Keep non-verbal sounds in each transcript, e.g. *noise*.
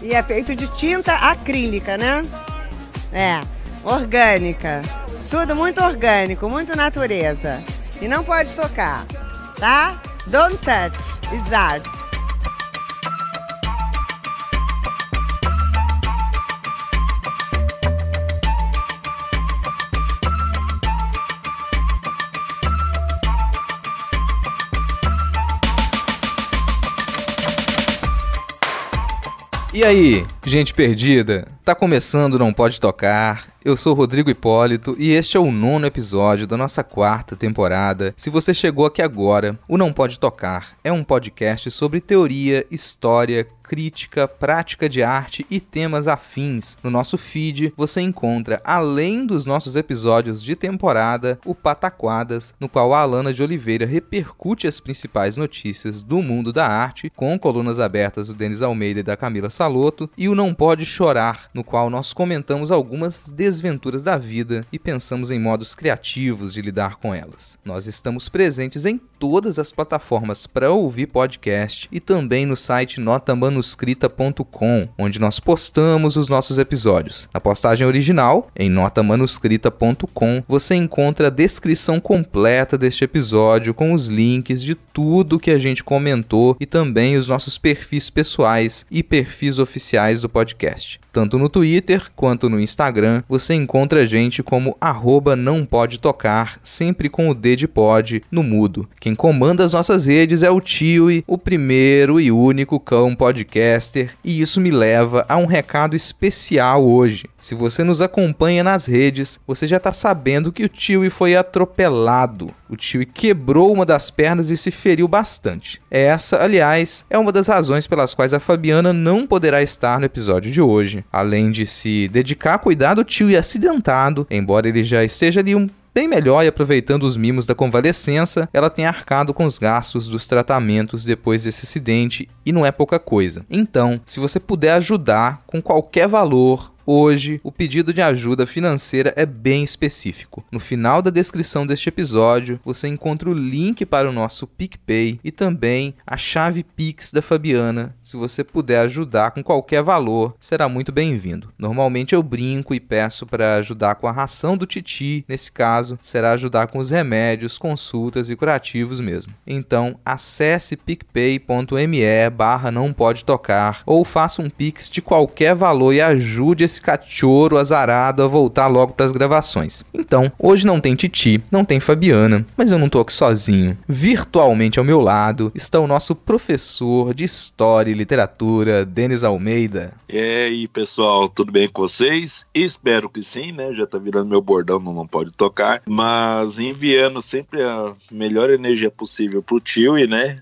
E é feito de tinta acrílica, né? É, orgânica. Tudo muito orgânico, muito natureza. E não pode tocar, tá? Don't touch, it's art. E aí, Gente perdida, tá começando Não Pode Tocar. Eu sou Rodrigo Hipólito e este é o nono episódio da nossa quarta temporada. Se você chegou aqui agora, o Não Pode Tocar é um podcast sobre teoria, história, crítica, prática de arte e temas afins. No nosso feed você encontra, além dos nossos episódios de temporada, o Pataquadas, no qual a Alana de Oliveira repercute as principais notícias do mundo da arte, com colunas abertas do Denis Almeida e da Camila Saloto, e o não Pode Chorar, no qual nós comentamos algumas desventuras da vida e pensamos em modos criativos de lidar com elas. Nós estamos presentes em todas as plataformas para ouvir podcast e também no site notamanuscrita.com, onde nós postamos os nossos episódios. Na postagem original, em notamanuscrita.com, você encontra a descrição completa deste episódio com os links de tudo que a gente comentou e também os nossos perfis pessoais e perfis oficiais do podcast. Tanto no Twitter quanto no Instagram, você encontra a gente como arroba não pode tocar, sempre com o D de pod no mudo. Quem comanda as nossas redes é o Tio, o primeiro e único cão podcaster, e isso me leva a um recado especial hoje. Se você nos acompanha nas redes, você já está sabendo que o Tio foi atropelado. O Tio quebrou uma das pernas e se feriu bastante. Essa, aliás, é uma das razões pelas quais a Fabiana não poderá estar no episódio de hoje além de se dedicar a cuidar do tio e acidentado, embora ele já esteja ali um Bem melhor e aproveitando os mimos da convalescença, ela tem arcado com os gastos dos tratamentos depois desse acidente e não é pouca coisa. Então, se você puder ajudar com qualquer valor, Hoje, o pedido de ajuda financeira é bem específico. No final da descrição deste episódio, você encontra o link para o nosso PicPay e também a chave Pix da Fabiana. Se você puder ajudar com qualquer valor, será muito bem-vindo. Normalmente eu brinco e peço para ajudar com a ração do Titi, nesse caso, será ajudar com os remédios, consultas e curativos mesmo. Então, acesse picpay.me barra não pode tocar ou faça um Pix de qualquer valor e ajude esse esse cachorro azarado a voltar logo para as gravações. Então, hoje não tem Titi, não tem Fabiana, mas eu não tô aqui sozinho. Virtualmente ao meu lado está o nosso professor de História e Literatura, Denis Almeida. E aí, pessoal, tudo bem com vocês? Espero que sim, né? Já tá virando meu bordão, não, não pode tocar. Mas enviando sempre a melhor energia possível pro tio e, né?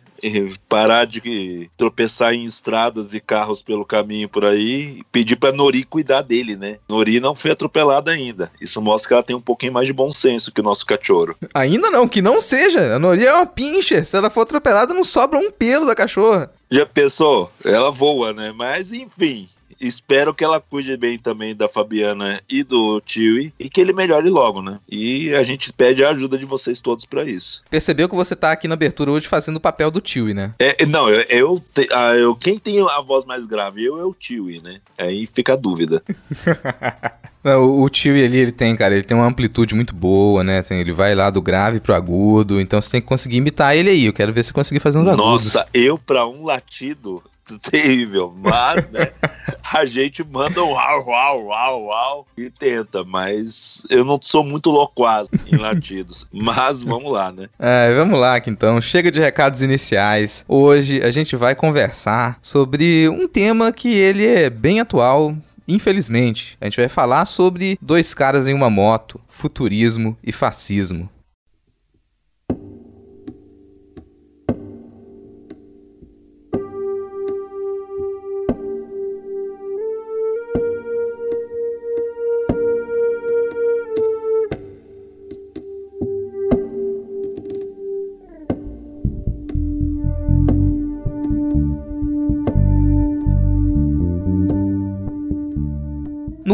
parar de tropeçar em estradas e carros pelo caminho por aí e pedir para Nori cuidar dele, né? Nori não foi atropelada ainda. Isso mostra que ela tem um pouquinho mais de bom senso que o nosso cachorro. Ainda não, que não seja. A Nori é uma pinche Se ela for atropelada, não sobra um pelo da cachorra. Já pensou? Ela voa, né? Mas enfim, Espero que ela cuide bem também da Fabiana e do Tiwi e que ele melhore logo, né? E a gente pede a ajuda de vocês todos para isso. Percebeu que você tá aqui na abertura hoje fazendo o papel do Tiwi, né? É, não, eu, eu, te, ah, eu, quem tem a voz mais grave, eu é o Tiwi, né? Aí fica a dúvida. *laughs* não, o, o Tiwi ali, ele tem, cara, ele tem uma amplitude muito boa, né? Assim, ele vai lá do grave pro agudo, então você tem que conseguir imitar ele aí. Eu quero ver se conseguir fazer uns Nossa, agudos. Nossa, eu pra um latido, *laughs* terrível, mas né, a gente manda um au, au, au, au e tenta, mas eu não sou muito loquaz assim, em latidos, mas vamos lá, né? É, vamos lá que então, chega de recados iniciais. Hoje a gente vai conversar sobre um tema que ele é bem atual, infelizmente. A gente vai falar sobre dois caras em uma moto, futurismo e fascismo.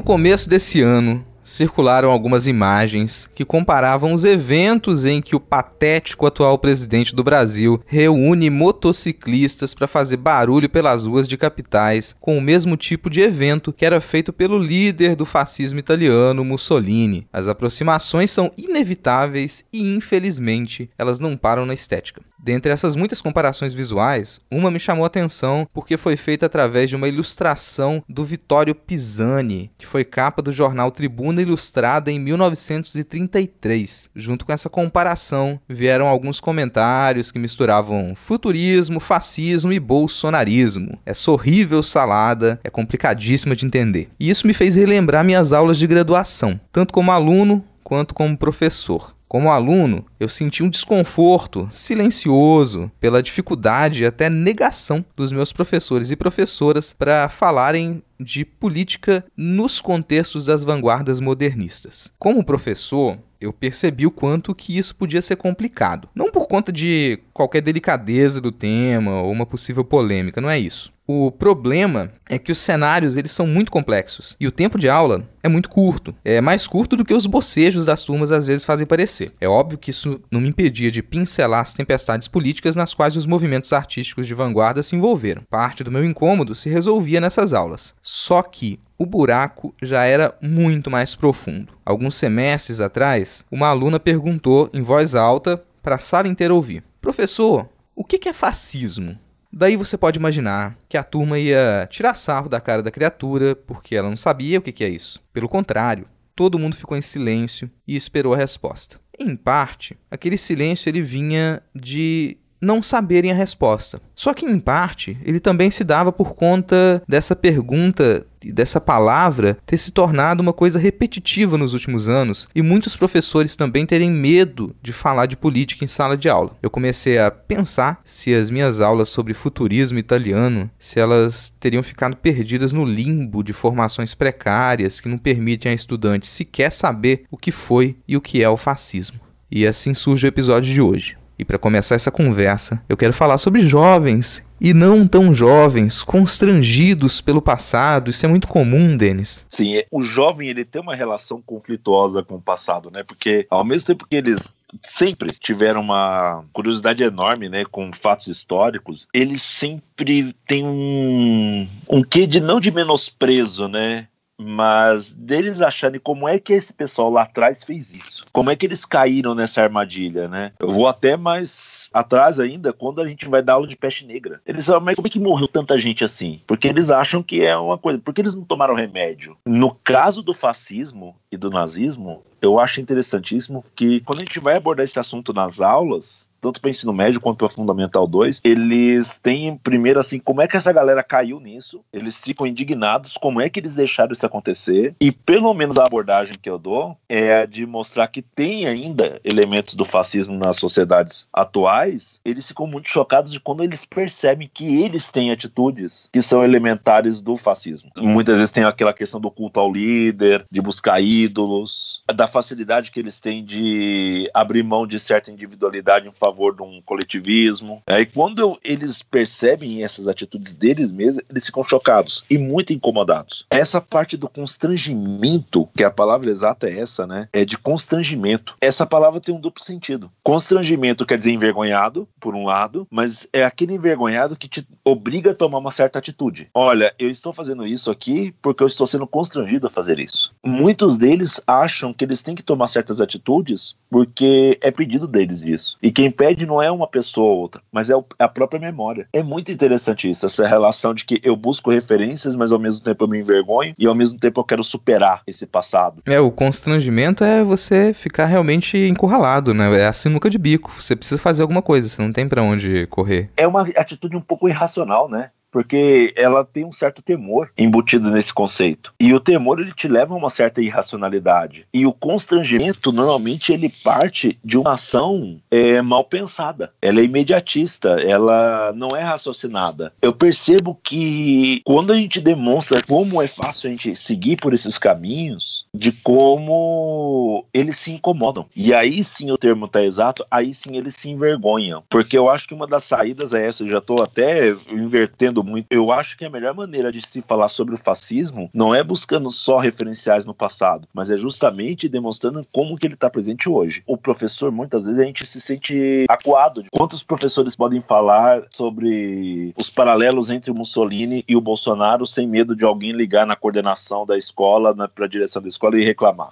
No começo desse ano, circularam algumas imagens que comparavam os eventos em que o patético atual presidente do Brasil reúne motociclistas para fazer barulho pelas ruas de capitais com o mesmo tipo de evento que era feito pelo líder do fascismo italiano Mussolini. As aproximações são inevitáveis e, infelizmente, elas não param na estética. Dentre essas muitas comparações visuais, uma me chamou a atenção porque foi feita através de uma ilustração do Vittorio Pisani, que foi capa do jornal Tribuna Ilustrada em 1933. Junto com essa comparação, vieram alguns comentários que misturavam futurismo, fascismo e bolsonarismo. Essa é horrível salada é complicadíssima de entender. E isso me fez relembrar minhas aulas de graduação, tanto como aluno quanto como professor. Como aluno, eu senti um desconforto silencioso pela dificuldade e até negação dos meus professores e professoras para falarem de política nos contextos das vanguardas modernistas. Como professor, eu percebi o quanto que isso podia ser complicado. Não por conta de qualquer delicadeza do tema ou uma possível polêmica, não é isso. O problema é que os cenários eles são muito complexos e o tempo de aula é muito curto. É mais curto do que os bocejos das turmas às vezes fazem parecer. É óbvio que isso não me impedia de pincelar as tempestades políticas nas quais os movimentos artísticos de vanguarda se envolveram. Parte do meu incômodo se resolvia nessas aulas. Só que o buraco já era muito mais profundo. Alguns semestres atrás, uma aluna perguntou em voz alta para a sala inteira ouvir: Professor, o que é fascismo? Daí você pode imaginar que a turma ia tirar sarro da cara da criatura, porque ela não sabia o que, é isso. Pelo contrário, todo mundo ficou em silêncio e esperou a resposta. Em parte, aquele silêncio ele vinha de não saberem a resposta. Só que, em parte, ele também se dava por conta dessa pergunta dessa palavra ter se tornado uma coisa repetitiva nos últimos anos e muitos professores também terem medo de falar de política em sala de aula. Eu comecei a pensar se as minhas aulas sobre futurismo italiano, se elas teriam ficado perdidas no limbo de formações precárias que não permitem a estudante sequer saber o que foi e o que é o fascismo. E assim surge o episódio de hoje. E para começar essa conversa, eu quero falar sobre jovens e não tão jovens, constrangidos pelo passado. Isso é muito comum, Denis. Sim, é, o jovem ele tem uma relação conflituosa com o passado, né? Porque ao mesmo tempo que eles sempre tiveram uma curiosidade enorme, né, com fatos históricos, eles sempre têm um um quê de não de menosprezo, né? mas deles acharem como é que esse pessoal lá atrás fez isso, como é que eles caíram nessa armadilha, né? Eu vou até mais atrás ainda, quando a gente vai dar aula de peste negra. Eles falam, mas como é que morreu tanta gente assim? Porque eles acham que é uma coisa, porque eles não tomaram remédio. No caso do fascismo e do nazismo, eu acho interessantíssimo que quando a gente vai abordar esse assunto nas aulas, tanto para ensino médio quanto para fundamental 2, eles têm primeiro assim, como é que essa galera caiu nisso? Eles ficam indignados, como é que eles deixaram isso acontecer? E pelo menos a abordagem que eu dou é de mostrar que tem ainda elementos do fascismo nas sociedades atuais. Eles ficam muito chocados de quando eles percebem que eles têm atitudes que são elementares do fascismo. Muitas vezes tem aquela questão do culto ao líder, de buscar ídolos, da facilidade que eles têm de abrir mão de certa individualidade em favor favor de um coletivismo. Aí quando eles percebem essas atitudes deles mesmos, eles ficam chocados e muito incomodados. Essa parte do constrangimento, que a palavra exata é essa, né? É de constrangimento. Essa palavra tem um duplo sentido. Constrangimento quer dizer envergonhado, por um lado, mas é aquele envergonhado que te obriga a tomar uma certa atitude. Olha, eu estou fazendo isso aqui porque eu estou sendo constrangido a fazer isso. Muitos deles acham que eles têm que tomar certas atitudes porque é pedido deles isso. E quem impede não é uma pessoa ou outra, mas é, é a própria memória. É muito interessante isso, essa relação de que eu busco referências, mas ao mesmo tempo eu me envergonho e ao mesmo tempo eu quero superar esse passado. É, o constrangimento é você ficar realmente encurralado, né? É a sinuca de bico. Você precisa fazer alguma coisa, você não tem para onde correr. É uma atitude um pouco irracional, né? porque ela tem um certo temor embutido nesse conceito. E o temor ele te leva a uma certa irracionalidade. E o constrangimento normalmente ele parte de uma ação é, mal pensada. Ela é imediatista, ela não é raciocinada. Eu percebo que quando a gente demonstra como é fácil a gente seguir por esses caminhos, de como eles se incomodam. E aí sim o termo está exato, aí sim eles se envergonham. Porque eu acho que uma das saídas é essa, eu já estou até invertendo muito. Eu acho que a melhor maneira de se falar sobre o fascismo não é buscando só referenciais no passado, mas é justamente demonstrando como que ele está presente hoje. O professor, muitas vezes, a gente se sente acuado. Quantos professores podem falar sobre os paralelos entre o Mussolini e o Bolsonaro sem medo de alguém ligar na coordenação da escola, para a direção da escola e reclamar?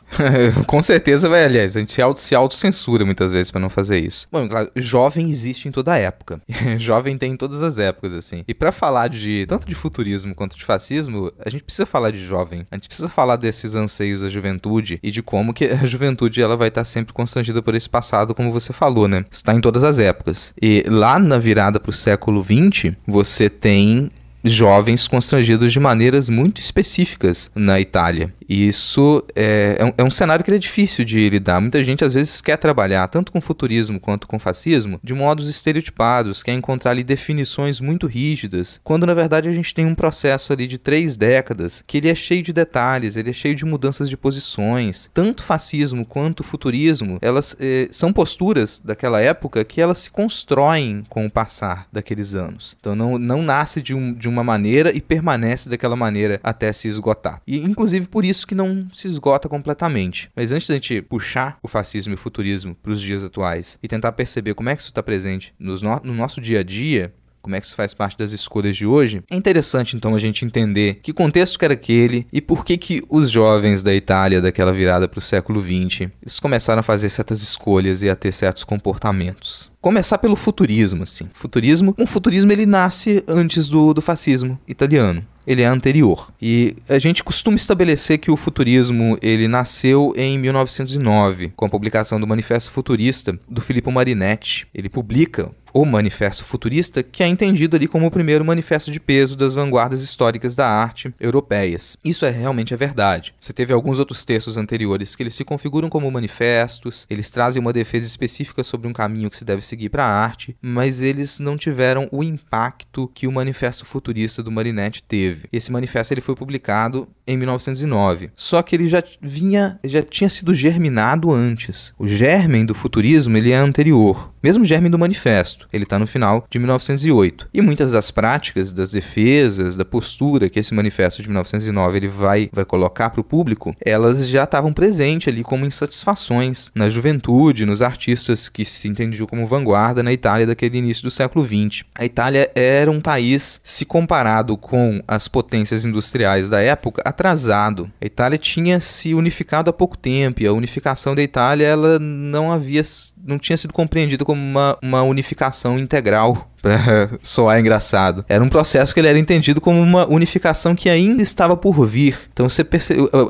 *laughs* Com certeza, vai, aliás, a gente se autocensura muitas vezes para não fazer isso. Bom, claro, jovem existe em toda época. *laughs* jovem tem em todas as épocas, assim. E para falar falar de tanto de futurismo quanto de fascismo, a gente precisa falar de jovem. A gente precisa falar desses anseios da juventude e de como que a juventude ela vai estar tá sempre constrangida por esse passado, como você falou, né? Está em todas as épocas. E lá na virada para o século XX, você tem jovens constrangidos de maneiras muito específicas na Itália. E isso é, é, um, é, um, cenário que é difícil de lidar. Muita gente às vezes quer trabalhar tanto com futurismo quanto com fascismo de modos estereotipados, quer encontrar ali definições muito rígidas, quando na verdade a gente tem um processo ali de três décadas que ele é cheio de detalhes, ele é cheio de mudanças de posições. Tanto fascismo quanto futurismo, elas eh, são posturas daquela época que elas se constroem com o passar daqueles anos. Então não, não nasce de um, de um uma maneira e permanece daquela maneira até se esgotar. E inclusive por isso que não se esgota completamente. Mas antes da gente puxar o fascismo e o futurismo para os dias atuais e tentar perceber como é que isso está presente no nosso dia a dia, como é que isso faz parte das escolhas de hoje, é interessante então a gente entender que contexto que era aquele e por que que os jovens da Itália daquela virada para o século XX eles começaram a fazer certas escolhas e a ter certos comportamentos. Começar pelo futurismo, assim. Futurismo, um futurismo ele nasce antes do, do fascismo italiano ele é anterior. E a gente costuma estabelecer que o futurismo ele nasceu em 1909, com a publicação do Manifesto Futurista do Filippo Marinetti. Ele publica o Manifesto Futurista, que é entendido ali como o primeiro manifesto de peso das vanguardas históricas da arte europeias. Isso é realmente a verdade. Você teve alguns outros textos anteriores que eles se configuram como manifestos, eles trazem uma defesa específica sobre um caminho que se deve seguir para a arte, mas eles não tiveram o impacto que o Manifesto Futurista do Marinetti teve. Esse manifesto ele foi publicado em 1909, só que ele já vinha, já tinha sido germinado antes. O germen do futurismo ele é anterior. Mesmo o germe do manifesto, ele está no final de 1908. E muitas das práticas, das defesas, da postura que esse manifesto de 1909 ele vai, vai colocar para o público, elas já estavam presentes ali como insatisfações na juventude, nos artistas que se entendiam como vanguarda na Itália daquele início do século XX. A Itália era um país, se comparado com as potências industriais da época, atrasado. A Itália tinha se unificado há pouco tempo e a unificação da Itália ela não havia, não tinha sido compreendida como uma, uma unificação integral para *laughs* soar engraçado. Era um processo que ele era entendido como uma unificação que ainda estava por vir. Então você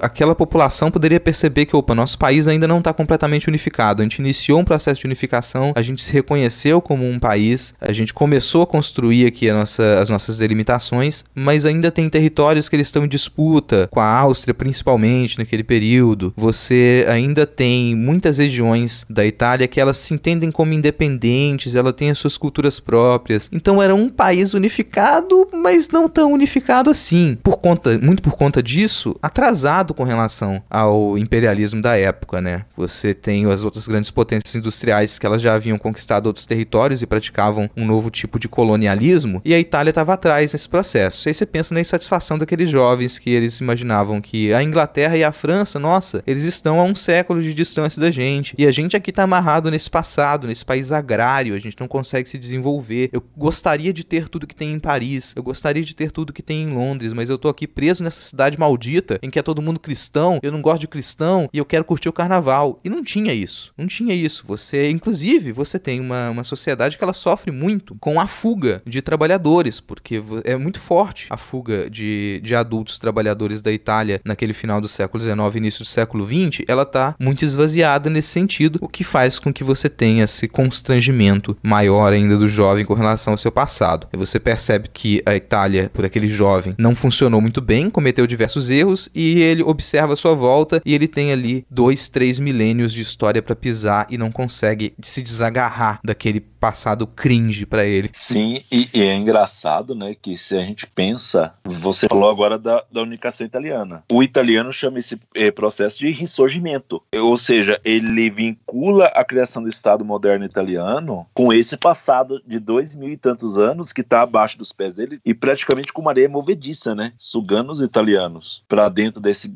aquela população poderia perceber que, opa, nosso país ainda não está completamente unificado. A gente iniciou um processo de unificação, a gente se reconheceu como um país, a gente começou a construir aqui a nossa, as nossas delimitações, mas ainda tem territórios que eles estão em disputa, com a Áustria principalmente naquele período. Você ainda tem muitas regiões da Itália que elas se entendem como independentes, ela tem as suas culturas próprias, próprias. Então era um país unificado, mas não tão unificado assim. Por conta, muito por conta disso, atrasado com relação ao imperialismo da época, né? Você tem as outras grandes potências industriais que elas já haviam conquistado outros territórios e praticavam um novo tipo de colonialismo, e a Itália estava atrás nesse processo. E aí você pensa na insatisfação daqueles jovens que eles imaginavam que a Inglaterra e a França, nossa, eles estão a um século de distância da gente, e a gente aqui está amarrado nesse passado, nesse país agrário, a gente não consegue se desenvolver eu gostaria de ter tudo que tem em Paris, eu gostaria de ter tudo que tem em Londres, mas eu tô aqui preso nessa cidade maldita em que é todo mundo cristão, eu não gosto de cristão e eu quero curtir o carnaval. E não tinha isso. Não tinha isso. Você, inclusive, você tem uma, uma sociedade que ela sofre muito com a fuga de trabalhadores, porque é muito forte a fuga de, de adultos trabalhadores da Itália naquele final do século XIX, início do século XX, ela tá muito esvaziada nesse sentido, o que faz com que você tenha esse constrangimento maior ainda do jovem com relação ao seu passado. você percebe que a Itália, por aquele jovem, não funcionou muito bem, cometeu diversos erros e ele observa a sua volta e ele tem ali dois, três milênios de história para pisar e não consegue se desagarrar daquele passado cringe para ele. Sim, e, e, é engraçado, né, que se a gente pensa, você falou agora da, da unicação italiana. O italiano chama esse é, processo de ressurgimento, ou seja, ele vincula a criação do Estado moderno italiano com esse passado de dois mil e tantos anos que está abaixo dos pés dele e praticamente com uma areia movediça, né, sugando os italianos para dentro desse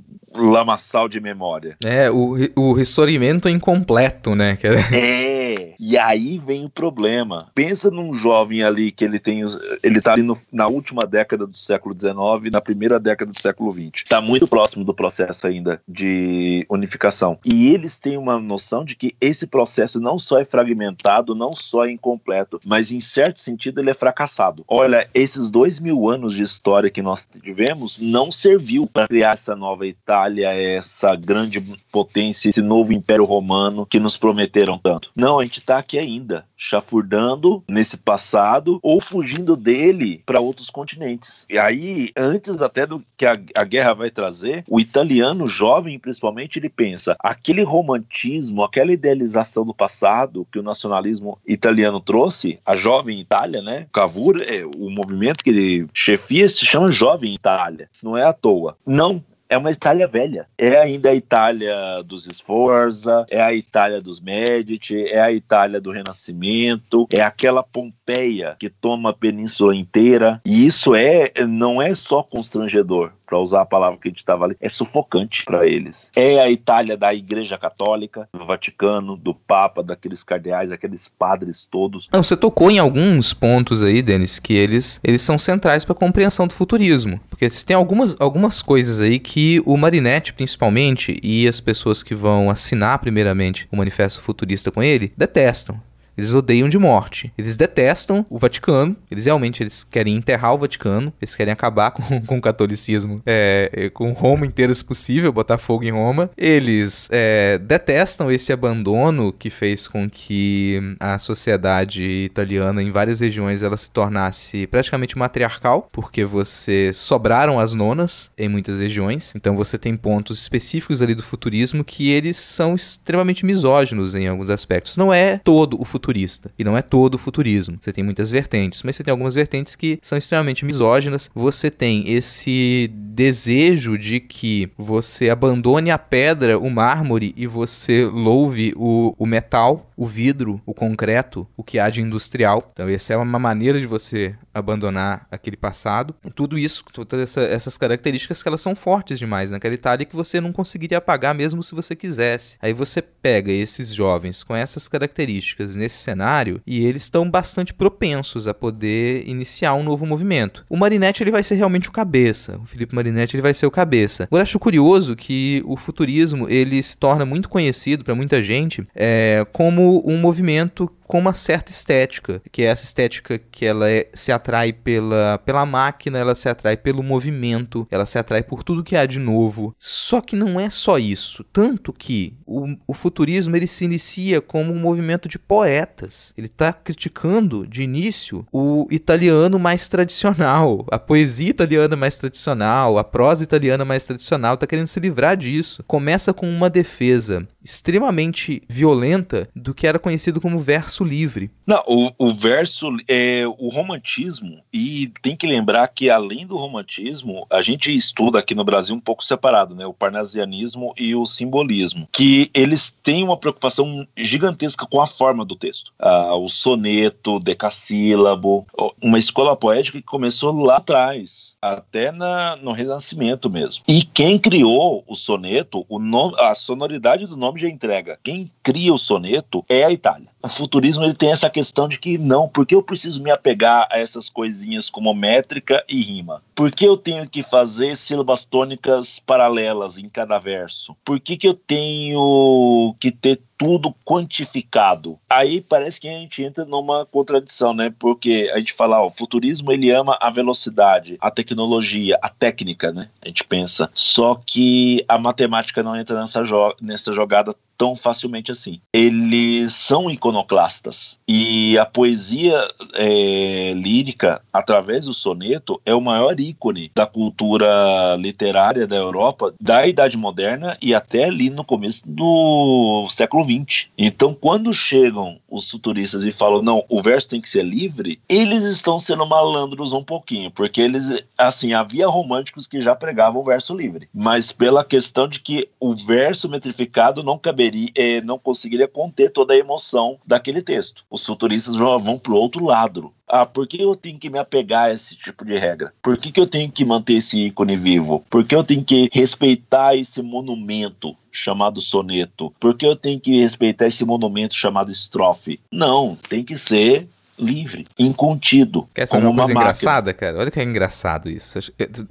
lamaçal de memória. É, o, o ressorimento é incompleto, né? É-, é, e aí vem o problema. Pensa num jovem ali que ele tem, ele tá ali no, na última década do século XIX, na primeira década do século XX. Tá muito próximo do processo ainda de unificação. E eles têm uma noção de que esse processo não só é fragmentado, não só é incompleto, mas em certo sentido ele é fracassado. Olha, esses dois mil anos de história que nós tivemos não serviu para criar essa nova Itália Itália é essa grande potência, esse novo Império Romano que nos prometeram tanto. Não, a gente está aqui ainda, chafurdando nesse passado ou fugindo dele para outros continentes. E aí, antes até do que a, a, guerra vai trazer, o italiano jovem, principalmente, ele pensa: aquele romantismo, aquela idealização do passado que o nacionalismo italiano trouxe, a jovem Itália, né? Cavour, é, o movimento que ele chefia se chama Jovem Itália. Isso não é à toa. Não, é uma Itália velha. É ainda a Itália dos Sforza, é a Itália dos Medici, é a Itália do Renascimento, é aquela Pompeia que toma a península inteira. E isso é não é só constrangedor, para usar a palavra que a gente estava ali, é sufocante para eles. É a Itália da Igreja Católica, do Vaticano, do Papa, daqueles cardeais, daqueles padres todos. Não, você tocou em alguns pontos aí, Denis, que eles, eles são centrais para a compreensão do futurismo. Porque se tem algumas, algumas coisas aí que o Marinetti, principalmente, e as pessoas que vão assinar primeiramente o Manifesto Futurista com ele, detestam. Eles odeiam de morte. Eles detestam o Vaticano. Eles realmente eles querem enterrar o Vaticano. Eles querem acabar com, *laughs* com o catolicismo, é, é, com Roma inteira, se possível, botar fogo em Roma. Eles é, detestam esse abandono que fez com que a sociedade italiana, em várias regiões, ela se tornasse praticamente matriarcal, porque você sobraram as nonas em muitas regiões. Então você tem pontos específicos ali do futurismo que eles são extremamente misóginos em alguns aspectos. Não é todo o futuro futurista. E não é todo o futurismo. Você tem muitas vertentes, mas você tem algumas vertentes que são extremamente misóginas. Você tem esse desejo de que você abandone a pedra, o mármore, e você louve o, o metal, o vidro, o concreto, o que há de industrial. Então, essa é uma maneira de você abandonar aquele passado. Tudo isso, todas essa, essas características que elas são fortes demais naquela Itália que você não conseguiria apagar mesmo se você quisesse. Aí você pega esses jovens com essas características nesse nesse cenário e eles estão bastante propensos a poder iniciar um novo movimento. O Marinetti ele vai ser realmente o cabeça, o Felipe Marinetti ele vai ser o cabeça. Agora acho curioso que o futurismo ele se torna muito conhecido para muita gente é, como um movimento com uma certa estética, que é essa estética que ela é, se atrai pela, pela máquina, ela se atrai pelo movimento, ela se atrai por tudo que há de novo. Só que não é só isso, tanto que o, o futurismo ele se inicia como um movimento de poetas. Ele está criticando de início o italiano mais tradicional, a poesia italiana mais tradicional, a prosa italiana mais tradicional, está querendo se livrar disso. Começa com uma defesa extremamente violenta do que era conhecido como verso livre. Não, o, o verso é o romantismo e tem que lembrar que além do romantismo, a gente estuda aqui no Brasil um pouco separado, né, o parnasianismo e o simbolismo, que eles têm uma preocupação gigantesca com a forma do texto. Ah, o soneto, decassílabo, uma escola poética que começou lá atrás, até na, no Renascimento mesmo. E quem criou o soneto, o nome, a sonoridade do nome já entrega. Quem cria o soneto é a Itália o futurismo ele tem essa questão de que não, porque eu preciso me apegar a essas coisinhas como métrica e rima? Por que eu tenho que fazer sílabas tônicas paralelas em cada verso? Por que, que eu tenho que ter tudo quantificado. Aí parece que a gente entra numa contradição, né? Porque a gente fala, ó, o futurismo ele ama a velocidade, a tecnologia, a técnica, né? A gente pensa. Só que a matemática não entra nessa, jo nessa jogada tão facilmente assim. Eles são iconoclastas e a poesia é, lírica, através do soneto, é o maior ícone da cultura literária da Europa da Idade Moderna e até ali no começo do século XX. Então, quando chegam os futuristas e falam não, o verso tem que ser livre, eles estão sendo malandros um pouquinho, porque eles, assim, havia românticos que já pregavam o verso livre, mas pela questão de que o verso metrificado não caberia poderia, é, não conseguiria conter toda a emoção daquele texto. Os futuristas vão, vão para o outro lado. Ah, por que eu tenho que me apegar a esse tipo de regra? Por que, que eu tenho que manter esse ícone vivo? Por que eu tenho que respeitar esse monumento chamado soneto? Por que eu tenho que respeitar esse monumento chamado estrofe? Não, tem que ser livre, incontido. Quer saber uma coisa engraçada, cara? Olha que é engraçado isso.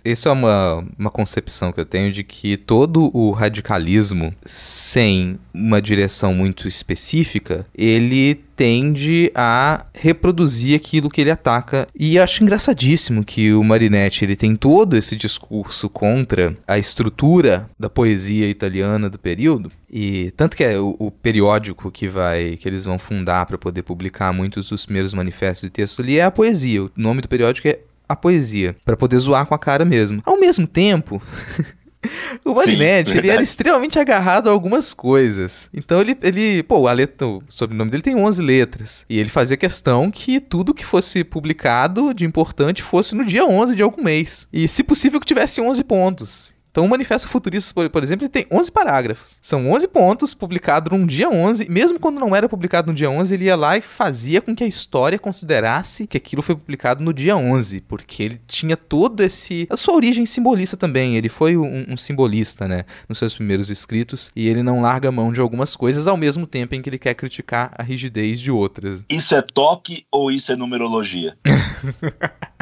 Isso é uma, uma concepção que eu tenho de que todo o radicalismo sem uma direção muito específica, ele tende a reproduzir aquilo que ele ataca. E acho engraçadíssimo que o Marinetti ele tem todo esse discurso contra a estrutura da poesia italiana do período. E tanto que é o, o periódico que vai que eles vão fundar para poder publicar muitos dos primeiros manifestos e textos ali é a poesia. O nome do periódico é a poesia, para poder zoar com a cara mesmo. Ao mesmo tempo, *laughs* *laughs* O Magnet, ele era extremamente agarrado a algumas coisas. Então ele, ele pô, a letra, o sobrenome dele tem 11 letras. E ele fazia questão que tudo que fosse publicado de importante fosse no dia 11 de algum mês. E se possível que tivesse 11 pontos. Então, o Manifesto Futurista, por, por exemplo, tem 11 parágrafos. São 11 pontos publicados num dia 11. Mesmo quando não era publicado no dia 11, ele ia lá e fazia com que a história considerasse que aquilo foi publicado no dia 11, porque ele tinha todo esse. a sua origem simbolista também. Ele foi um, um simbolista, né, nos seus primeiros escritos, e ele não larga mão de algumas coisas ao mesmo tempo em que ele quer criticar a rigidez de outras. Isso é toque ou isso é numerologia? *laughs*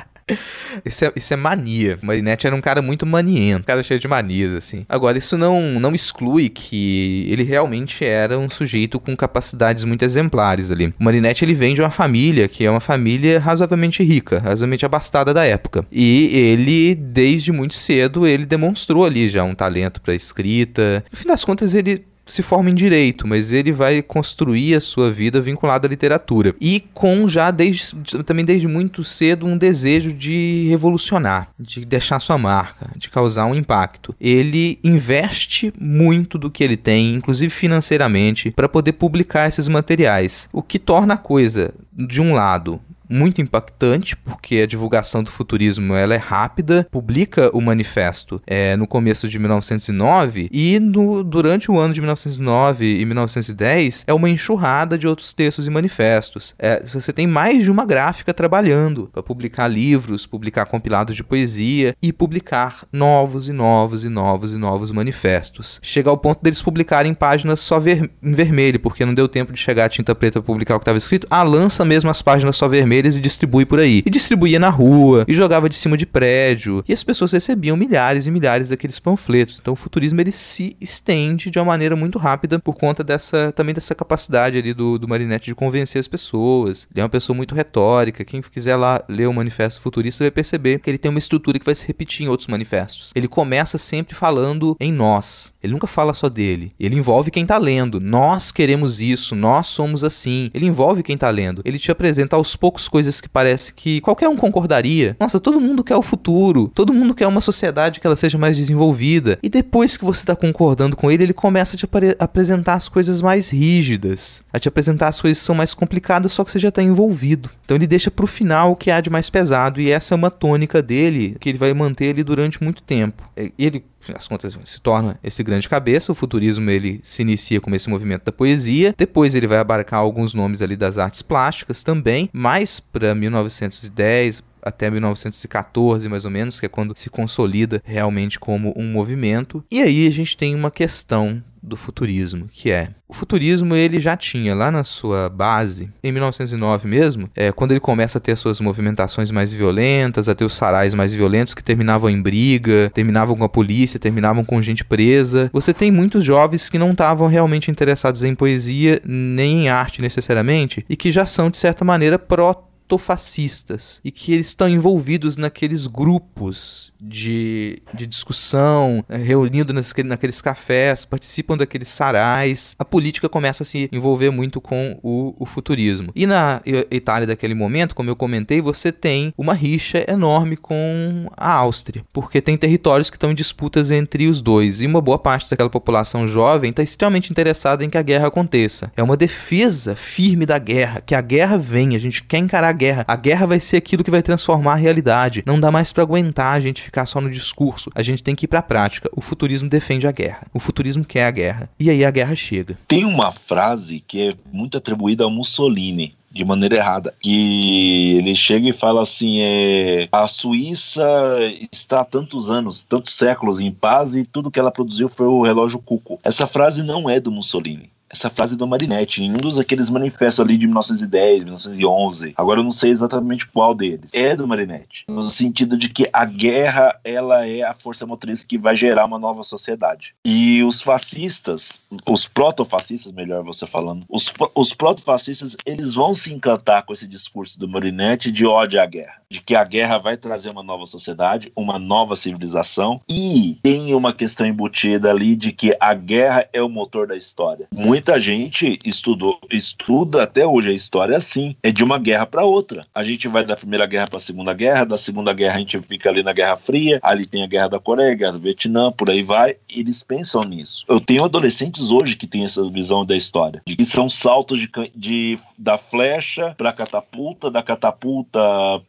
Isso é, isso é mania. O Marinette era um cara muito maniento, um cara cheio de manias, assim. Agora, isso não, não exclui que ele realmente era um sujeito com capacidades muito exemplares ali. O Marinette, ele vem de uma família que é uma família razoavelmente rica, razoavelmente abastada da época. E ele, desde muito cedo, ele demonstrou ali já um talento para escrita. No fim das contas, ele se forma em direito, mas ele vai construir a sua vida vinculada à literatura. E com já desde também desde muito cedo um desejo de revolucionar, de deixar sua marca, de causar um impacto. Ele investe muito do que ele tem, inclusive financeiramente, para poder publicar esses materiais, o que torna a coisa de um lado muito impactante, porque a divulgação do futurismo ela é rápida, publica o manifesto é, no começo de 1909 e no, durante o ano de 1909 e 1910 é uma enxurrada de outros textos e manifestos. É, você tem mais de uma gráfica trabalhando para publicar livros, publicar compilados de poesia e publicar novos e novos e novos e novos manifestos. Chega ao ponto deles publicarem páginas só ver em vermelho, porque não deu tempo de chegar a tinta preta para publicar o que estava escrito. Ah, lança mesmo as páginas só vermelho e distribui por aí. E distribuía na rua, e jogava de cima de prédio, e as pessoas recebiam milhares e milhares daqueles panfletos. Então o futurismo ele se estende de uma maneira muito rápida por conta dessa também dessa capacidade ali do, do Marinetti de convencer as pessoas. Ele é uma pessoa muito retórica. Quem quiser lá ler o Manifesto Futurista vai perceber que ele tem uma estrutura que vai se repetir em outros manifestos. Ele começa sempre falando em nós. Ele nunca fala só dele. Ele envolve quem está lendo. Nós queremos isso, nós somos assim. Ele envolve quem está lendo. Ele te apresenta aos poucos coisas que parece que qualquer um concordaria. Nossa, todo mundo quer o futuro. Todo mundo quer uma sociedade que ela seja mais desenvolvida. E depois que você está concordando com ele, ele começa a te apresentar as coisas mais rígidas, a te apresentar as coisas que são mais complicadas, só que você já está envolvido. Então ele deixa para o final o que há de mais pesado e essa é uma tônica dele que ele vai manter ele durante muito tempo. É, ele as contas, se torna esse grande cabeça. O futurismo ele se inicia com esse movimento da poesia. Depois ele vai abarcar alguns nomes ali das artes plásticas também, mais para 1910 até 1914 mais ou menos, que é quando se consolida realmente como um movimento. E aí a gente tem uma questão do futurismo, que é o futurismo ele já tinha lá na sua base em 1909 mesmo, é, quando ele começa a ter suas movimentações mais violentas, a ter os sarais mais violentos que terminavam em briga, terminavam com a polícia, terminavam com gente presa. Você tem muitos jovens que não estavam realmente interessados em poesia nem em arte necessariamente e que já são de certa maneira pró criptofascistas e que eles estão envolvidos naqueles grupos de, de discussão, eh, reunindo nas, naqueles cafés, participam daqueles sarais. A política começa a se envolver muito com o, o futurismo. E na Itália daquele momento, como eu comentei, você tem uma rixa enorme com a Áustria, porque tem territórios que estão em disputas entre os dois e uma boa parte daquela população jovem está extremamente interessada em que a guerra aconteça. É uma defesa firme da guerra, que a guerra vem, a gente quer encarar a guerra. A guerra vai ser aquilo que vai transformar a realidade. Não dá mais para aguentar a gente ficar só no discurso. A gente tem que ir para a prática. O futurismo defende a guerra. O futurismo quer a guerra. E aí a guerra chega. Tem uma frase que é muito atribuída a Mussolini, de maneira errada. Que ele chega e fala assim: é, a Suíça está há tantos anos, tantos séculos em paz e tudo que ela produziu foi o relógio Cuco. Essa frase não é do Mussolini essa frase do Marinetti em um dos aqueles manifestos ali de 1910, 1911. Agora eu não sei exatamente qual deles. É do Marinetti, no sentido de que a guerra ela é a força motriz que vai gerar uma nova sociedade. E os fascistas, os proto-fascistas, melhor você falando, os, os proto-fascistas, eles vão se encantar com esse discurso do Marinetti de ódio à guerra de que a guerra vai trazer uma nova sociedade, uma nova civilização e tem uma questão embutida ali de que a guerra é o motor da história. Muita gente estudou, estuda até hoje a história assim, é de uma guerra para outra. A gente vai da Primeira Guerra para a Segunda Guerra, da Segunda Guerra a gente fica ali na Guerra Fria, ali tem a Guerra da Coreia, a Guerra do Vietnã, por aí vai, eles pensam nisso. Eu tenho adolescentes hoje que têm essa visão da história, de que são saltos de, de da flecha para catapulta, da catapulta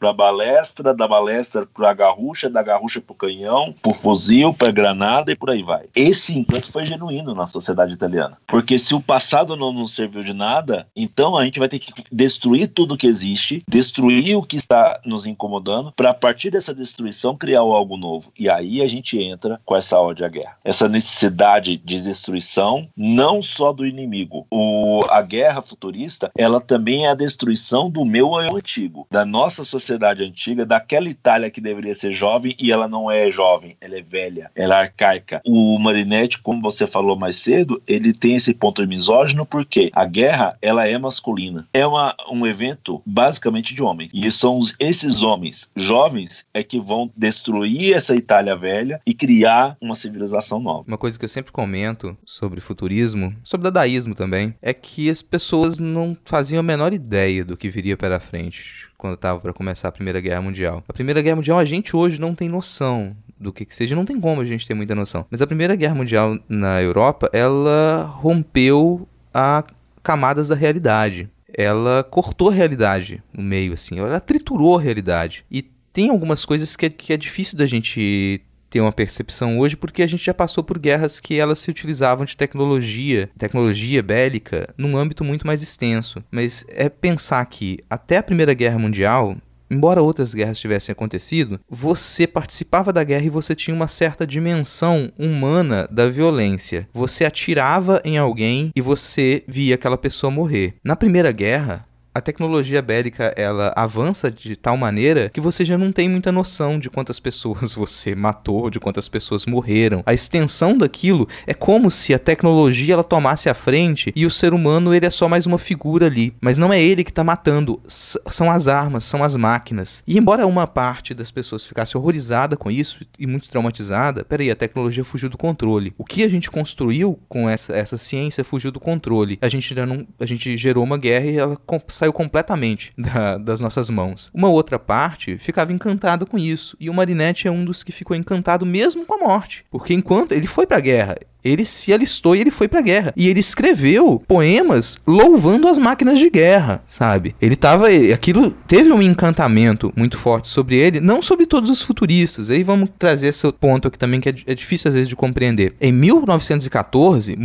para palestra, da balestra para a garrucha, da garrucha para o canhão, para fuzil, para granada e por aí vai. Esse encanto foi genuíno na sociedade italiana, porque se o passado não nos serviu de nada, então a gente vai ter que destruir tudo que existe, destruir o que está nos incomodando, para a partir dessa destruição criar algo novo. E aí a gente entra com essa ódio à guerra, essa necessidade de destruição não só do inimigo. O, a guerra futurista, ela também é a destruição do meu eu antigo, da nossa sociedade Antiga, daquela Itália que deveria ser jovem e ela não é jovem, ela é velha, ela é arcaica. O Marinetti, como você falou mais cedo, ele tem esse ponto misógino porque a guerra ela é masculina. É uma, um evento basicamente de homem E são esses homens jovens é que vão destruir essa Itália velha e criar uma civilização nova. Uma coisa que eu sempre comento sobre futurismo, sobre dadaísmo também, é que as pessoas não faziam a menor ideia do que viria para frente quando estava para começar a Primeira Guerra Mundial. A Primeira Guerra Mundial a gente hoje não tem noção do que que seja, não tem como a gente ter muita noção. Mas a Primeira Guerra Mundial na Europa, ela rompeu a camadas da realidade. Ela cortou a realidade no meio, assim. Ela triturou a realidade. E tem algumas coisas que é, que é difícil da gente ter uma percepção hoje, porque a gente já passou por guerras que elas se utilizavam de tecnologia, tecnologia bélica, num âmbito muito mais extenso. Mas é pensar que até a Primeira Guerra Mundial, embora outras guerras tivessem acontecido, você participava da guerra e você tinha uma certa dimensão humana da violência. Você atirava em alguém e você via aquela pessoa morrer. Na Primeira Guerra, a tecnologia bélica ela avança de tal maneira que você já não tem muita noção de quantas pessoas *laughs* você matou, de quantas pessoas morreram. A extensão daquilo é como se a tecnologia ela tomasse a frente e o ser humano ele é só mais uma figura ali, mas não é ele que está matando, são as armas, são as máquinas. E embora uma parte das pessoas ficasse horrorizada com isso e muito traumatizada, peraí, a tecnologia fugiu do controle. O que a gente construiu com essa, essa ciência fugiu do controle. A gente, não, a gente gerou uma guerra e ela saiu completamente *laughs* da, das nossas mãos. Uma outra parte ficava encantada com isso, e o Marinette é um dos que ficou encantado mesmo com a morte, porque enquanto ele foi para a guerra, ele se alistou e ele foi pra guerra. E ele escreveu poemas louvando as máquinas de guerra, sabe? Ele tava. Aquilo teve um encantamento muito forte sobre ele, não sobre todos os futuristas. Aí vamos trazer esse ponto aqui também que é, é difícil às vezes de compreender. Em 1914,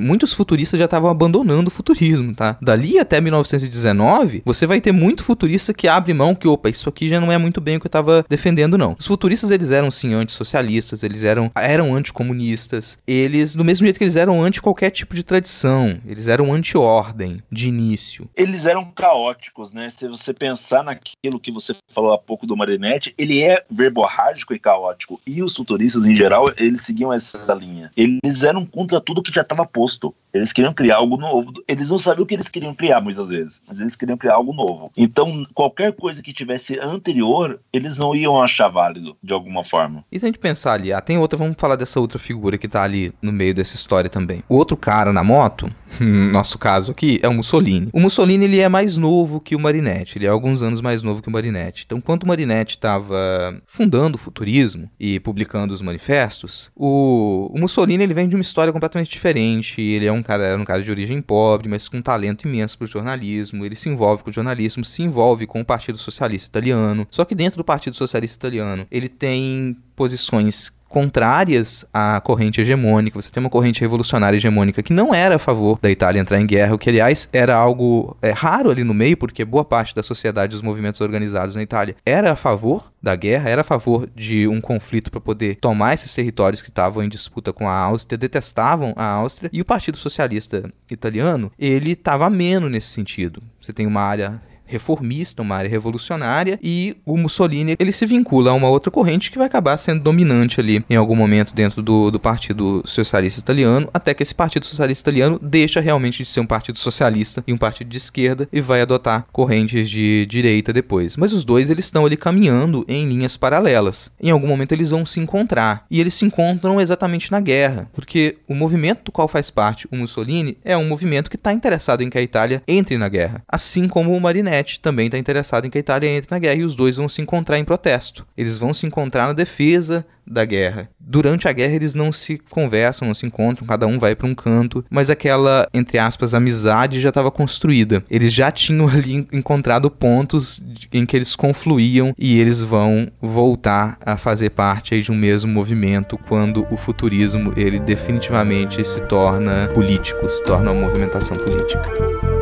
muitos futuristas já estavam abandonando o futurismo, tá? Dali até 1919, você vai ter muito futurista que abre mão que, opa, isso aqui já não é muito bem o que eu tava defendendo, não. Os futuristas, eles eram sim antissocialistas, eles eram, eram anticomunistas, eles eles, do mesmo jeito que eles eram anti qualquer tipo de tradição, eles eram anti-ordem de início. Eles eram caóticos, né? Se você pensar naquilo que você falou há pouco do Marinette, ele é verborrágico e caótico. E os futuristas, em geral, eles seguiam essa linha. Eles eram contra tudo que já estava posto. Eles queriam criar algo novo. Eles não sabiam o que eles queriam criar, muitas vezes, mas eles queriam criar algo novo. Então, qualquer coisa que tivesse anterior, eles não iam achar válido, de alguma forma. E se a gente pensar ali, ah, tem outra, vamos falar dessa outra figura que tá ali no no meio dessa história também. O outro cara na moto, hum, nosso caso aqui, é o Mussolini. O Mussolini ele é mais novo que o Marinetti, ele é alguns anos mais novo que o Marinetti. Então, quando o Marinetti estava fundando o futurismo e publicando os manifestos, o, o, Mussolini ele vem de uma história completamente diferente. Ele é um cara, era um cara de origem pobre, mas com um talento imenso para o jornalismo. Ele se envolve com o jornalismo, se envolve com o Partido Socialista Italiano. Só que dentro do Partido Socialista Italiano, ele tem posições contrárias à corrente hegemônica. Você tem uma corrente revolucionária hegemônica que não era a favor da Itália entrar em guerra, o que, aliás, era algo é, raro ali no meio, porque boa parte da sociedade dos movimentos organizados na Itália era a favor da guerra, era a favor de um conflito para poder tomar esses territórios que estavam em disputa com a Áustria, detestavam a Áustria, e o Partido Socialista Italiano, ele estava ameno nesse sentido. Você tem uma área reformista, uma área revolucionária, e o Mussolini ele se vincula a uma outra corrente que vai acabar sendo dominante ali em algum momento dentro do, do Partido Socialista Italiano, até que esse Partido Socialista Italiano deixa realmente de ser um partido socialista e um partido de esquerda e vai adotar correntes de direita depois. Mas os dois eles estão ali caminhando em linhas paralelas. Em algum momento eles vão se encontrar e eles se encontram exatamente na guerra, porque o movimento do qual faz parte o Mussolini é um movimento que está interessado em que a Itália entre na guerra, assim como o Marinelli também está interessado em que a Itália entre na guerra e os dois vão se encontrar em protesto. Eles vão se encontrar na defesa da guerra. Durante a guerra eles não se conversam, não se encontram, cada um vai para um canto, mas aquela, entre aspas, amizade já estava construída. Eles já tinham *laughs* ali encontrado pontos em que eles confluíam e eles vão voltar a fazer parte aí, de um mesmo movimento quando o futurismo ele definitivamente se torna político, se torna uma movimentação política.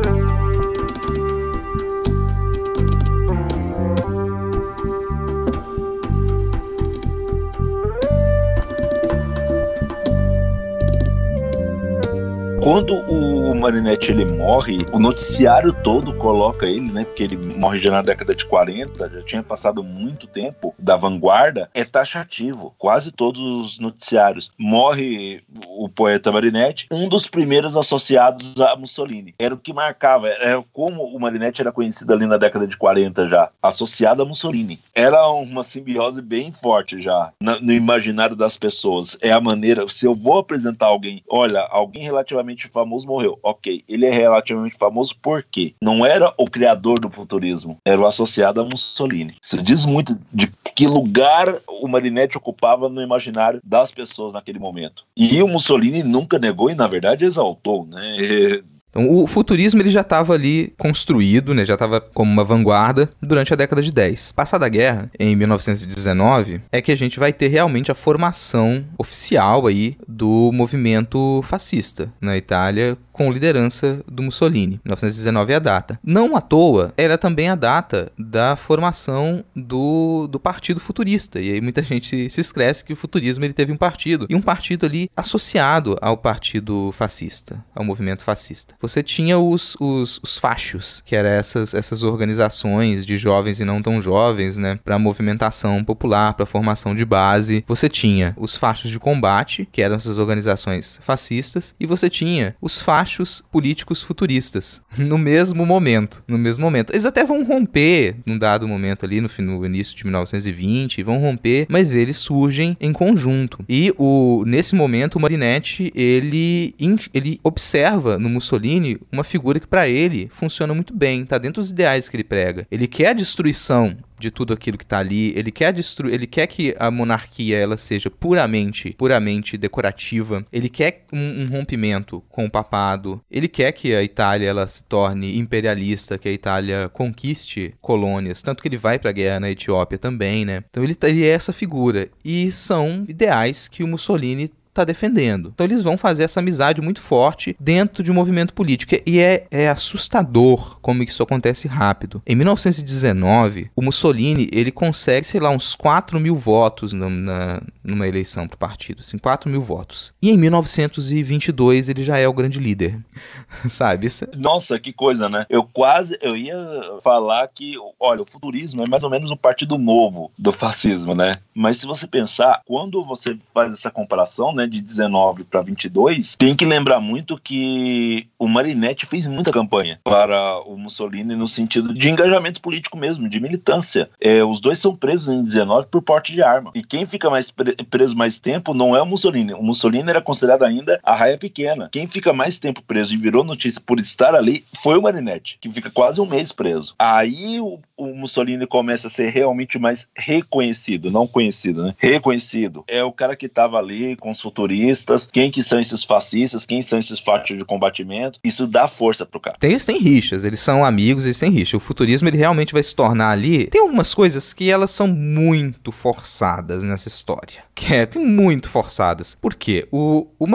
quando o Marinetti ele morre, o noticiário todo coloca ele, né? Porque ele morre já na década de 40, já tinha passado muito tempo da vanguarda, é taxativo. Quase todos os noticiários. Morre o poeta Marinetti, um dos primeiros associados a Mussolini. Era o que marcava, era é como o Marinetti era conhecido ali na década de 40 já, associado a Mussolini. Era uma simbiose bem forte já no imaginário das pessoas. É a maneira, se eu vou apresentar alguém, olha, alguém relativamente relativamente famoso morreu. Ok, ele é relativamente famoso porque não era o criador do futurismo, era o associado a Mussolini. Isso diz muito de que lugar o Marinetti ocupava no imaginário das pessoas naquele momento. E o Mussolini nunca negou e, na verdade, exaltou, né? *laughs* Então, o futurismo ele já estava ali construído, né? já estava como uma vanguarda durante a década de 10. Passada a guerra, em 1919, é que a gente vai ter realmente a formação oficial aí do movimento fascista na Itália com liderança do Mussolini, 1919 é a data. Não à toa, era também a data da formação do, do Partido Futurista, e aí muita gente se esquece que o futurismo ele teve um partido, e um partido ali associado ao Partido Fascista, ao movimento fascista. Você tinha os, os, os fachos, que eram essas, essas organizações de jovens e não tão jovens, né, para movimentação popular, para formação de base. Você tinha os fachos de combate, que eram essas organizações fascistas, e você tinha os fachos machos políticos futuristas *laughs* no mesmo momento, no mesmo momento. Eles até vão romper num dado momento ali no, no início de 1920, vão romper, mas eles surgem em conjunto. E o nesse momento o Marinetti, ele ele observa no Mussolini uma figura que para ele funciona muito bem, tá dentro dos ideais que ele prega. Ele quer a destruição de tudo aquilo que está ali, ele quer destruir, ele quer que a monarquia ela seja puramente, puramente decorativa, ele quer um, um rompimento com o papado ele quer que a Itália ela se torne imperialista, que a Itália conquiste colônias, tanto que ele vai para a guerra na Etiópia também, né? Então ele, tá, ele é essa figura e são ideais que o Mussolini está defendendo. Então eles vão fazer essa amizade muito forte dentro de um movimento político. E é, é assustador como isso acontece rápido. Em 1919, o Mussolini ele consegue, sei lá, uns 4 mil votos na, na numa eleição para o partido. Assim, 4 mil votos. E em 1922 ele já é o grande líder. *laughs* Sabe? Isso... É Nossa, que coisa, né? Eu quase eu ia falar que, olha, o futurismo é mais ou menos o partido novo do fascismo, né? Mas se você pensar, quando você faz essa comparação, né, de 19 para 22, tem que lembrar muito que o Marinetti fez muita campanha para o Mussolini no sentido de engajamento político mesmo, de militância. É, os dois são presos em 19 por porte de arma. E quem fica mais preso mais tempo não é o Mussolini. O Mussolini era considerado ainda a raia pequena. Quem fica mais tempo preso e virou notícia por estar ali foi o Marinetti, que fica quase um mês preso. Aí o, o Mussolini começa a ser realmente mais reconhecido, não conhecido, né? Reconhecido. É o cara que estava ali consultando culturistas, quem que são esses fascistas, quem são esses fatos de combatimento. Isso dá força pro cara. Tem, eles têm rixas, eles são amigos, eles têm rixas. O futurismo ele realmente vai se tornar ali. Tem algumas coisas que elas são muito forçadas nessa história. Que é, tem muito forçadas. Por quê? O, o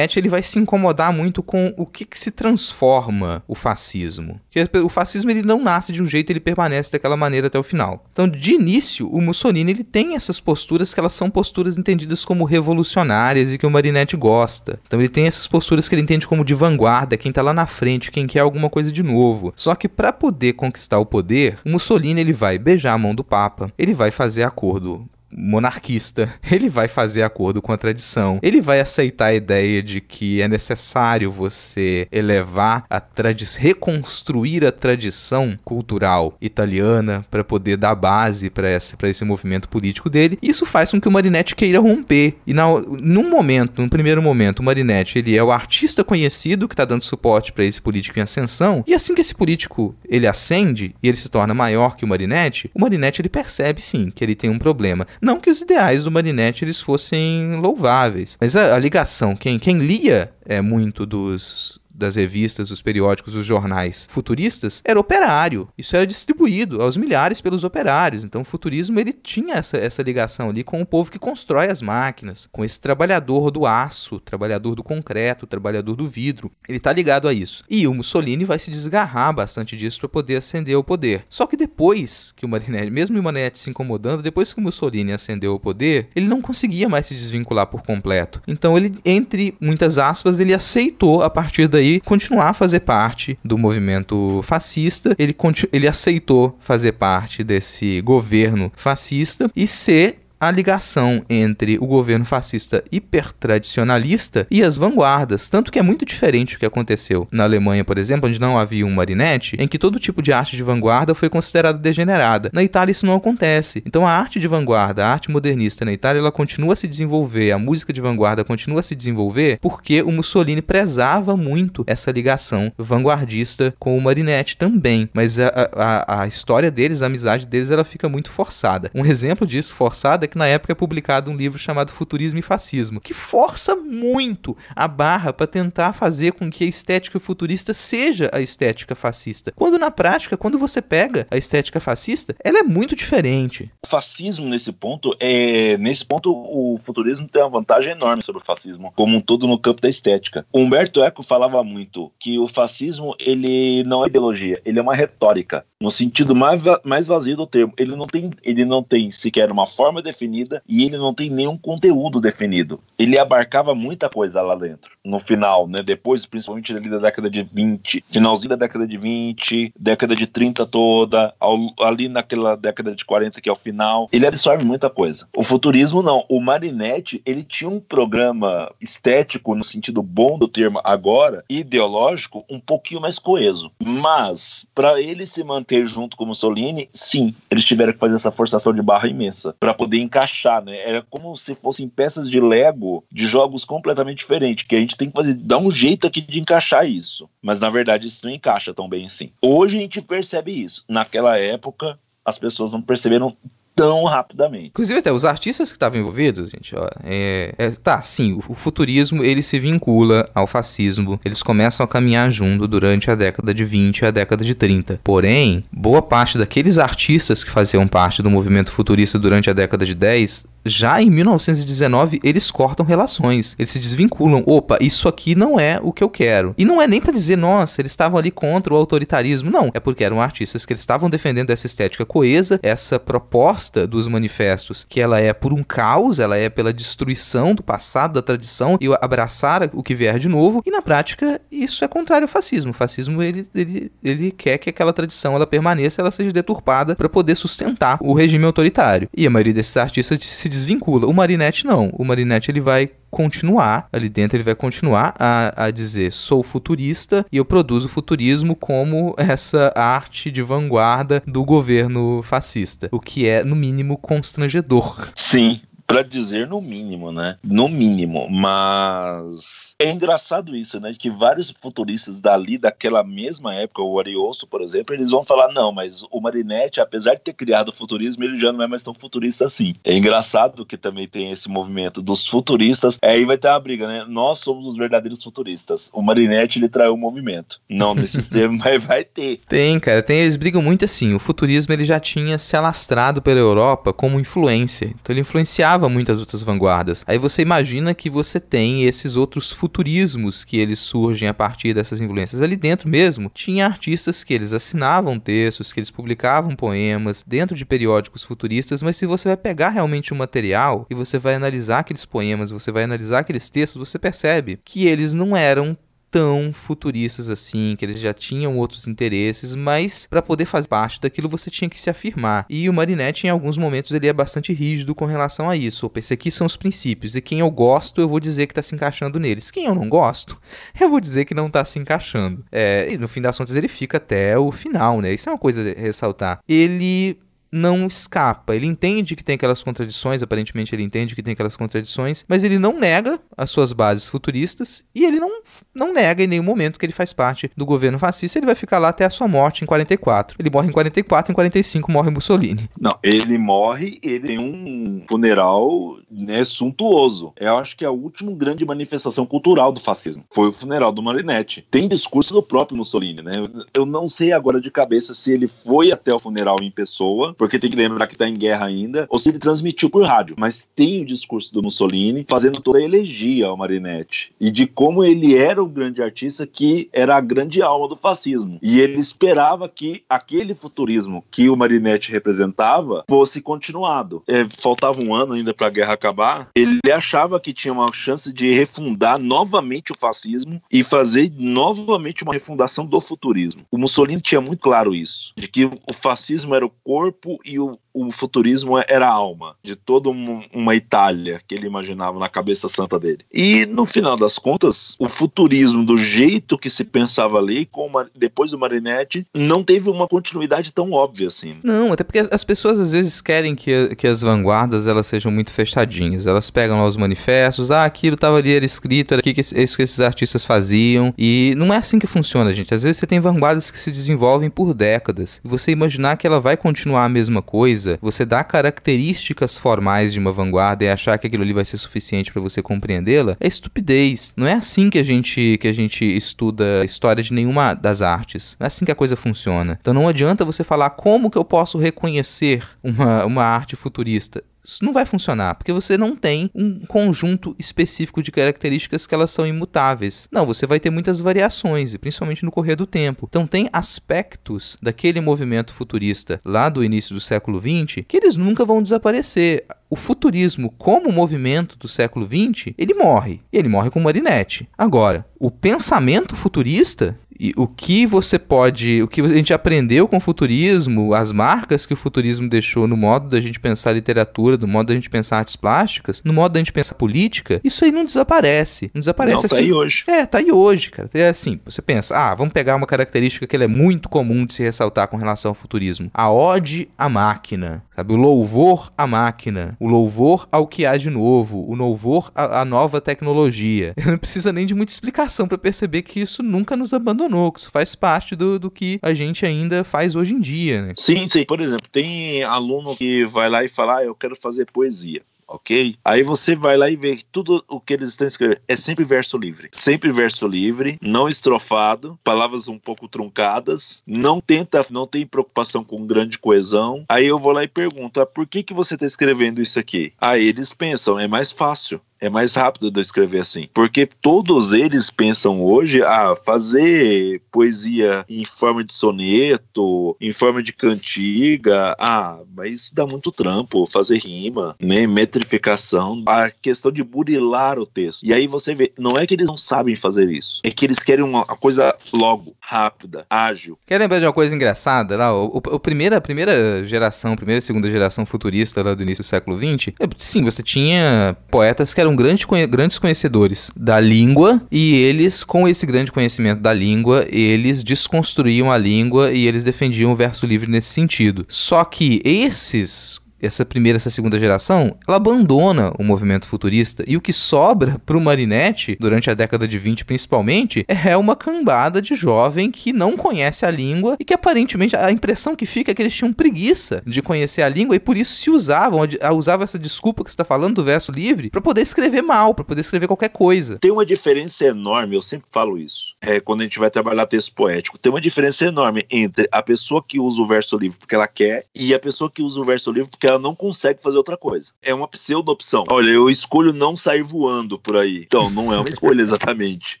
ele vai se incomodar muito com o que, que se transforma o fascismo. Porque o fascismo ele não nasce de um jeito, ele permanece daquela maneira até o final. Então, de início, o Mussolini ele tem essas posturas que elas são posturas entendidas como revolucionárias e que o Marinetti gosta. Então ele tem essas posturas que ele entende como de vanguarda, quem tá lá na frente, quem quer alguma coisa de novo. Só que para poder conquistar o poder, o Mussolini ele vai beijar a mão do Papa, ele vai fazer acordo monarquista, *laughs* ele vai fazer acordo com a tradição. Ele vai aceitar a ideia de que é necessário você elevar a tradição, reconstruir a tradição cultural italiana para poder dar base para esse, esse movimento político dele. Isso faz com que o Marinetti queira romper. E na, num momento, num primeiro momento, o Marinetti ele é o artista conhecido que está dando suporte para esse político em ascensão. E assim que esse político ele ascende e ele se torna maior que o Marinetti, o Marinetti ele percebe sim que ele tem um problema não que os ideais do Marinetti eles fossem louváveis, mas a, a ligação, quem, quem lia é muito dos das revistas, dos periódicos, dos jornais futuristas era operário. Isso era distribuído aos milhares pelos operários. Então o futurismo ele tinha essa, essa ligação ali com o povo que constrói as máquinas, com esse trabalhador do aço, trabalhador do concreto, trabalhador do vidro. Ele está ligado a isso. E o Mussolini vai se desgarrar bastante disso para poder ascender ao poder. Só que depois que o Marinetti, mesmo o Marinetti se incomodando, depois que o Mussolini ascendeu ao poder, ele não conseguia mais se desvincular por completo. Então ele, entre muitas aspas, ele aceitou a partir daí aí continuar a fazer parte do movimento fascista. Ele, ele aceitou fazer parte desse governo fascista e ser a ligação entre o governo fascista hipertradicionalista e as vanguardas, tanto que é muito diferente o que aconteceu na Alemanha, por exemplo, onde não havia um marinete, em que todo tipo de arte de vanguarda foi considerada degenerada. Na Itália isso não acontece. Então a arte de vanguarda, a arte modernista na Itália, ela continua a se desenvolver, a música de vanguarda continua a se desenvolver porque o Mussolini prezava muito essa ligação vanguardista com o marinete também, mas a, a, a história deles, a amizade deles, ela fica muito forçada. Um exemplo disso forçado que na época é publicado um livro chamado Futurismo e Fascismo, que força muito a barra para tentar fazer com que a estética futurista seja a estética fascista. Quando na prática, quando você pega a estética fascista, ela é muito diferente. O fascismo nesse ponto é, nesse ponto o futurismo tem uma vantagem enorme sobre o fascismo como um todo no campo da estética. O Humberto Eco falava muito que o fascismo ele não é ideologia, ele é uma retórica, no sentido mais, mais vazio do termo. Ele não tem ele não tem sequer uma forma de definida e ele não tem nenhum conteúdo definido. Ele abarcava muita coisa lá dentro. No final, né? Depois, principalmente ali da década de 20, finalzinho da década de 20, década de 30 toda, ao, ali naquela década de 40 que é o final, ele absorve muita coisa. O futurismo não. O Marinetti, ele tinha um programa estético no sentido bom do termo agora, ideológico, um pouquinho mais coeso. Mas para ele se manter junto com Solini, sim, eles tiveram que fazer essa forçação de barra imensa para poder encaixar, né? Era como se fossem peças de Lego de jogos completamente diferentes, que a gente tem que fazer, dar um jeito aqui de encaixar isso. Mas na verdade isso não encaixa tão bem assim. Hoje a gente percebe isso. Naquela época as pessoas não perceberam tão rapidamente. Inclusive, até os artistas que estavam envolvidos, gente, ó, é, é, tá, sim, o, o, futurismo ele se vincula ao fascismo, eles começam a caminhar junto durante a década de 20 e a década de 30. Porém, boa parte daqueles artistas que faziam parte do movimento futurista durante a década de 10 já em 1919 eles cortam relações, eles se desvinculam. Opa, isso aqui não é o que eu quero. E não é nem para dizer, nossa, eles estavam ali contra o autoritarismo, não. É porque eram artistas que eles estavam defendendo essa estética coesa, essa proposta proposta dos manifestos, que ela é por um caos, ela é pela destruição do passado, da tradição e abraçar o que vier de novo. E na prática, isso é contrário ao fascismo. O fascismo ele, ele, ele quer que aquela tradição ela permaneça, ela seja deturpada para poder sustentar o regime autoritário. E a maioria desses artistas se desvincula. O Marinette não. O Marinette ele vai continuar ali dentro, ele vai continuar a, a dizer sou futurista e eu produzo futurismo como essa arte de vanguarda do governo fascista, o que é no mínimo constrangedor. Sim, para dizer no mínimo, né? No mínimo, mas é engraçado isso, né? Que vários futuristas dali, daquela mesma época, o Ariosto, por exemplo, eles vão falar: não, mas o Marinetti, apesar de ter criado o futurismo, ele já não é mais tão futurista assim. É engraçado que também tem esse movimento dos futuristas. É, aí vai ter uma briga, né? Nós somos os verdadeiros futuristas. O Marinetti, ele traiu o movimento. Não nesse *laughs* termos, mas vai ter. Tem, cara. Tem, eles brigam muito assim. O futurismo, ele já tinha se alastrado pela Europa como influência. Então ele influenciava muitas outras vanguardas. Aí você imagina que você tem esses outros futuristas futurismos que eles surgem a partir dessas influências. Ali dentro mesmo, tinha artistas que eles assinavam textos, que eles publicavam poemas dentro de periódicos futuristas, mas se você vai pegar realmente o material e você vai analisar aqueles poemas, você vai analisar aqueles textos, você percebe que eles não eram tão futuristas assim, que eles já tinham outros interesses, mas para poder fazer parte daquilo você tinha que se afirmar. E o Marinette, em alguns momentos, ele é bastante rígido com relação a isso. Eu pensei que são os princípios, e quem eu gosto, eu vou dizer que tá se encaixando neles. Quem eu não gosto, *laughs* eu vou dizer que não tá se encaixando. É, e no fim das contas, ele fica até o final, né? Isso é uma coisa a ressaltar. Ele não escapa. Ele entende que tem aquelas contradições, aparentemente ele entende que tem aquelas contradições, mas ele não nega as suas bases futuristas e ele não, não nega em nenhum momento que ele faz parte do governo fascista. Ele vai ficar lá até a sua morte em 44. Ele morre em 44, em 45 morre Mussolini. Não, ele morre, ele tem um funeral né, suntuoso. Eu acho que é a última grande manifestação cultural do fascismo. Foi o funeral do Marinetti. Tem discurso do próprio Mussolini, né? Eu não sei agora de cabeça se ele foi até o funeral em pessoa porque tem que lembrar que está em guerra ainda, ou se ele transmitiu por rádio. Mas tem o discurso do Mussolini fazendo toda a elegia ao Marinetti e de como ele era o grande artista que era a grande alma do fascismo. E ele esperava que aquele futurismo que o Marinetti representava fosse continuado. É, faltava um ano ainda para a guerra acabar. Ele achava que tinha uma chance de refundar novamente o fascismo e fazer novamente uma refundação do futurismo. O Mussolini tinha muito claro isso, de que o fascismo era o corpo corpo e o, o futurismo é, era a alma de toda um, uma Itália que ele imaginava na cabeça santa dele. E no final das contas, o futurismo do jeito que se pensava ali, com depois do Marinetti, não teve uma continuidade tão óbvia assim. Não, até porque as pessoas às vezes querem que, que as vanguardas elas sejam muito fechadinhas. Elas pegam lá os manifestos, ah, aquilo estava ali, era escrito, era que, é isso que esses artistas faziam. E não é assim que funciona, gente. Às vezes você tem vanguardas que se desenvolvem por décadas. E você imaginar que ela vai continuar a mesma coisa, você dá características formais de uma vanguarda e achar que aquilo ali vai ser suficiente para você compreendê-la, é estupidez. Não é assim que a gente que a gente estuda a história de nenhuma das artes. Não é assim que a coisa funciona. Então não adianta você falar como que eu posso reconhecer uma, uma arte futurista isso não vai funcionar, porque você não tem um conjunto específico de características que elas são imutáveis. Não, você vai ter muitas variações, e principalmente no correr do tempo. Então tem aspectos daquele movimento futurista lá do início do século XX que eles nunca vão desaparecer o futurismo como movimento do século XX, ele morre. E ele morre com Marinette. Agora, o pensamento futurista, e o que você pode, o que a gente aprendeu com o futurismo, as marcas que o futurismo deixou no modo da gente pensar literatura, no modo da gente pensar artes plásticas, no modo da gente pensar política, isso aí não desaparece. Não desaparece não, tá assim. Tá aí hoje. É, tá aí hoje, cara. É assim, você pensa, ah, vamos pegar uma característica que é muito comum de se ressaltar com relação ao futurismo. A ode à máquina, sabe? O louvor à máquina, o louvor ao que há de novo, o louvor à, à nova tecnologia. *laughs* Não precisa nem de muita explicação para perceber que isso nunca nos abandonou que isso faz parte do, do que a gente ainda faz hoje em dia, né? Sim, sim. Por exemplo, tem aluno que vai lá e fala, ah, eu quero fazer poesia ok? Aí você vai lá e vê tudo o que eles estão escrevendo. É sempre verso livre. Sempre verso livre, não estrofado, palavras um pouco truncadas, não tenta, não tem preocupação com grande coesão. Aí eu vou lá e pergunto, ah, por que que você está escrevendo isso aqui? Aí eles pensam, é mais fácil. É mais rápido de eu escrever assim. Porque todos eles pensam hoje a ah, fazer poesia em forma de soneto, em forma de cantiga. Ah, mas isso dá muito trampo, fazer rima, né? Metrificação. A questão de burilar o texto. E aí você vê, não é que eles não sabem fazer isso. É que eles querem uma coisa logo, rápida, ágil. Quer lembrar de uma coisa engraçada lá? O, o, o primeira, a primeira geração, primeira e segunda geração futurista lá do início do século XX, sim, você tinha poetas que eram eram grande, grandes conhecedores da língua e eles, com esse grande conhecimento da língua, eles desconstruíam a língua e eles defendiam o verso livre nesse sentido. Só que esses essa primeira, essa segunda geração, ela abandona o movimento futurista e o que sobra para o Marinette durante a década de 20 principalmente é uma cambada de jovem que não conhece a língua e que aparentemente a impressão que fica é que eles tinham preguiça de conhecer a língua e por isso se usavam, usavam essa desculpa que você está falando do verso livre para poder escrever mal, para poder escrever qualquer coisa. Tem uma diferença enorme, eu sempre falo isso, é quando a gente vai trabalhar texto poético, tem uma diferença enorme entre a pessoa que usa o verso livre porque ela quer e a pessoa que usa o verso livre porque ela não consegue fazer outra coisa. É uma pseudo opção. Olha, eu escolho não sair voando por aí. Então, não é uma escolha *laughs* exatamente,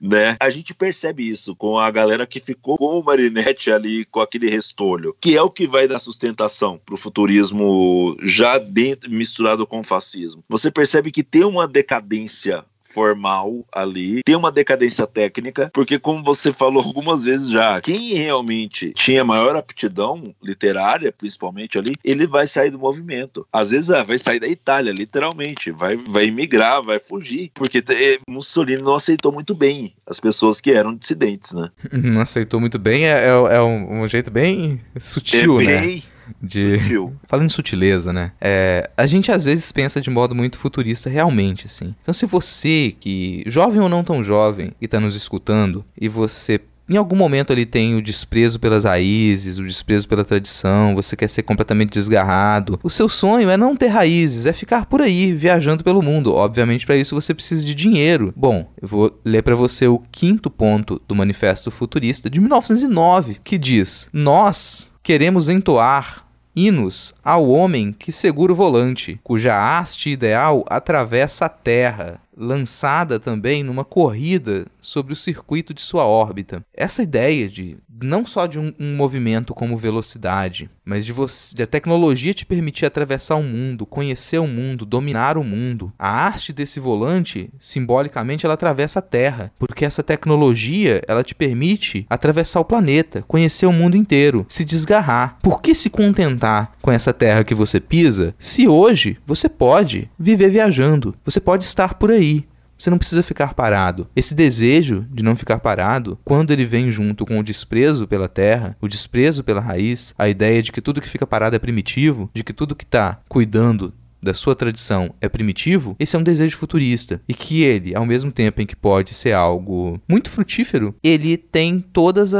né? A gente percebe isso com a galera que ficou com o Marinette ali, com aquele restolho, que é o que vai dar sustentação pro futurismo já dentro, misturado com o fascismo. Você percebe que tem uma decadência formal ali, tem uma decadência técnica, porque como você falou algumas vezes já, quem realmente tinha maior aptidão literária, principalmente ali, ele vai sair do movimento. Às vezes ah, vai sair da Itália, literalmente, vai vai emigrar, vai fugir, porque eh, Mussolini não aceitou muito bem as pessoas que eram dissidentes, né? Não aceitou muito bem, é, é, é um, um, jeito bem sutil, é bem... né? de. Sutil. *laughs* Falando de sutileza, né? É, a gente às vezes pensa de modo muito futurista realmente, assim. Então, se você, que. jovem ou não tão jovem, e tá nos escutando, e você em algum momento ele tem o desprezo pelas raízes, o desprezo pela tradição, você quer ser completamente desgarrado. O seu sonho é não ter raízes, é ficar por aí viajando pelo mundo. Obviamente para isso você precisa de dinheiro. Bom, eu vou ler para você o quinto ponto do Manifesto Futurista de 1909, que diz: "Nós queremos entoar hinos ao homem que segura o volante, cuja haste ideal atravessa a terra, lançada também numa corrida sobre o circuito de sua órbita. Essa ideia de não só de um, um movimento como velocidade, mas de, você, de a tecnologia te permitir atravessar o mundo, conhecer o mundo, dominar o mundo. A arte desse volante, simbolicamente, ela atravessa a Terra, porque essa tecnologia ela te permite atravessar o planeta, conhecer o mundo inteiro, se desgarrar. Por que se contentar com essa Terra que você pisa? Se hoje você pode viver viajando, você pode estar por aí você não precisa ficar parado. Esse desejo de não ficar parado, quando ele vem junto com o desprezo pela terra, o desprezo pela raiz, a ideia de que tudo que fica parado é primitivo, de que tudo que está cuidando da sua tradição é primitivo, esse é um desejo futurista. E que ele, ao mesmo tempo em que pode ser algo muito frutífero, ele tem todos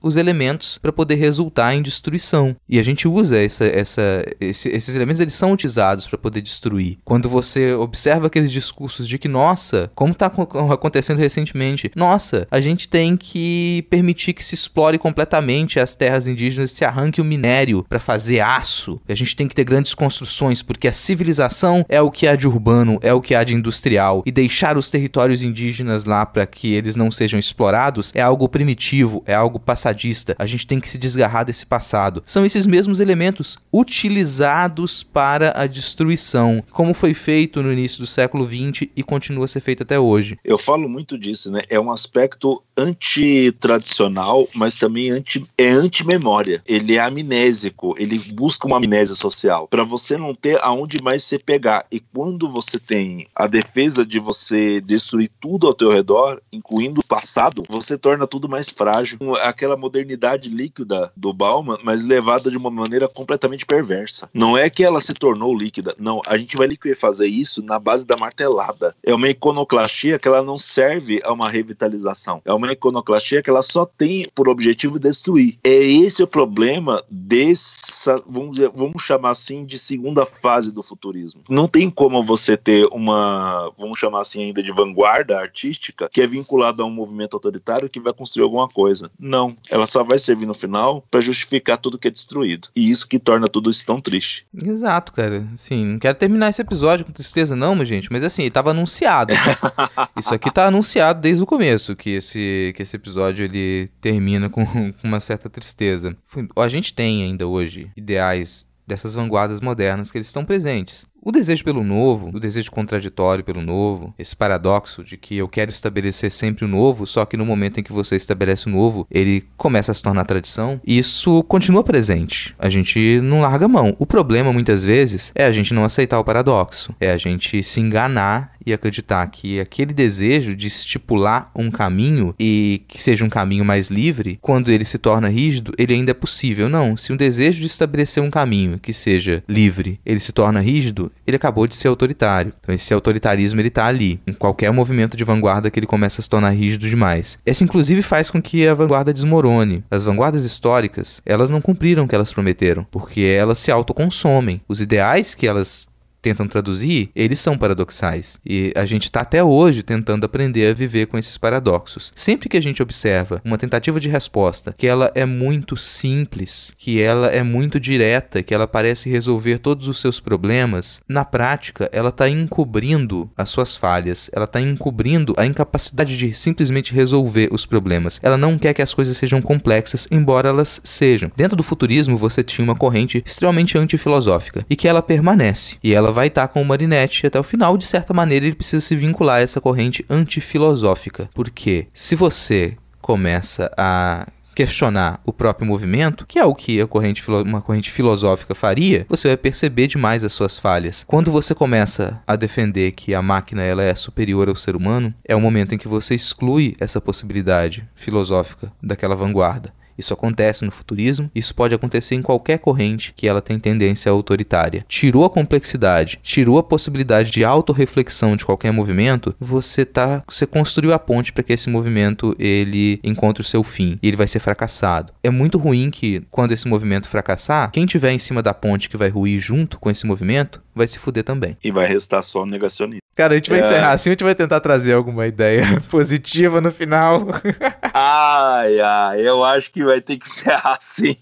os elementos para poder resultar em destruição. E a gente usa essa, essa, esse, esses elementos, eles são utilizados para poder destruir. Quando você observa aqueles discursos de que, nossa, como está acontecendo recentemente, nossa, a gente tem que permitir que se explore completamente as terras indígenas, se arranque o minério para fazer aço, a gente tem que ter grandes construções, porque a civilização civilização é o que há de urbano, é o que há de industrial, e deixar os territórios indígenas lá para que eles não sejam explorados é algo primitivo, é algo passadista. A gente tem que se desgarrar desse passado. São esses mesmos elementos utilizados para a destruição, como foi feito no início do século XX e continua a ser feito até hoje. Eu falo muito disso, né? É um aspecto antitradicional, mas também anti, é anti-memória. Ele é amnésico, ele busca uma amnésia social. Para você não ter aonde mais vai se pegar. E quando você tem a defesa de você destruir tudo ao teu redor, incluindo o passado, você torna tudo mais frágil. Aquela modernidade líquida do Bauman, mas levada de uma maneira completamente perversa. Não é que ela se tornou líquida, não. A gente vai fazer isso na base da martelada. É uma iconoclastia que ela não serve a uma revitalização. É uma iconoclastia que ela só tem por objetivo destruir. É esse o problema dessa, vamos, dizer, vamos chamar assim, de segunda fase do futuro turismo. Não tem como você ter uma, vamos chamar assim ainda de vanguarda artística, que é vinculada a um movimento autoritário que vai construir alguma coisa. Não, ela só vai servir no final para justificar tudo que é destruído. E isso que torna tudo isso tão triste. Exato, cara. Sim, não quero terminar esse episódio com tristeza não, mas gente, mas assim, estava anunciado. Né? *laughs* isso aqui tá anunciado desde o começo que esse que esse episódio ele termina com, *laughs* com uma certa tristeza. A gente tem ainda hoje ideais dessas vanguardas modernas que eles estão presentes. O desejo pelo novo, o desejo contraditório pelo novo, esse paradoxo de que eu quero estabelecer sempre o novo, só que no momento em que você estabelece o novo, ele começa a se tornar tradição, isso continua presente. A gente não larga a mão. O problema, muitas vezes, é a gente não aceitar o paradoxo, é a gente se enganar e acreditar que aquele desejo de estipular um caminho e que seja um caminho mais livre, quando ele se torna rígido, ele ainda é possível. Não, se um desejo de estabelecer um caminho que seja livre, ele se torna rígido, ele acabou de ser autoritário. Então esse autoritarismo ele tá ali, em qualquer movimento de vanguarda que ele começa a se tornar rígido demais. Essa inclusive faz com que a vanguarda desmorone. As vanguardas históricas, elas não cumpriram o que elas prometeram, porque elas se autoconsomem. Os ideais que elas tentam traduzir, eles são paradoxais. E a gente está até hoje tentando aprender a viver com esses paradoxos. Sempre que a gente observa uma tentativa de resposta que ela é muito simples, que ela é muito direta, que ela parece resolver todos os seus problemas, na prática ela está encobrindo as suas falhas, ela está encobrindo a incapacidade de simplesmente resolver os problemas. Ela não quer que as coisas sejam complexas, embora elas sejam. Dentro do futurismo você tinha uma corrente extremamente antifilosófica e que ela permanece e ela vai estar com o Marinetti até o final, de certa maneira ele precisa se vincular a essa corrente antifilosófica. Porque se você começa a questionar o próprio movimento, que é o que corrente, uma corrente filosófica faria, você vai perceber demais as suas falhas. Quando você começa a defender que a máquina ela é superior ao ser humano, é o momento em que você exclui essa possibilidade filosófica daquela vanguarda. Isso acontece no futurismo, isso pode acontecer em qualquer corrente que ela tem tendência autoritária. Tirou a complexidade, tirou a possibilidade de autorreflexão de qualquer movimento, você tá, você construiu a ponte para que esse movimento ele encontre o seu fim e ele vai ser fracassado. É muito ruim que quando esse movimento fracassar, quem tiver em cima da ponte que vai ruir junto com esse movimento, vai se fuder também. E vai restar só o negacionismo. Cara, a gente vai é... encerrar assim, a gente vai tentar trazer alguma ideia *laughs* positiva no final. *laughs* Ai, ai, eu acho que vai ter que ferrar *laughs* sim.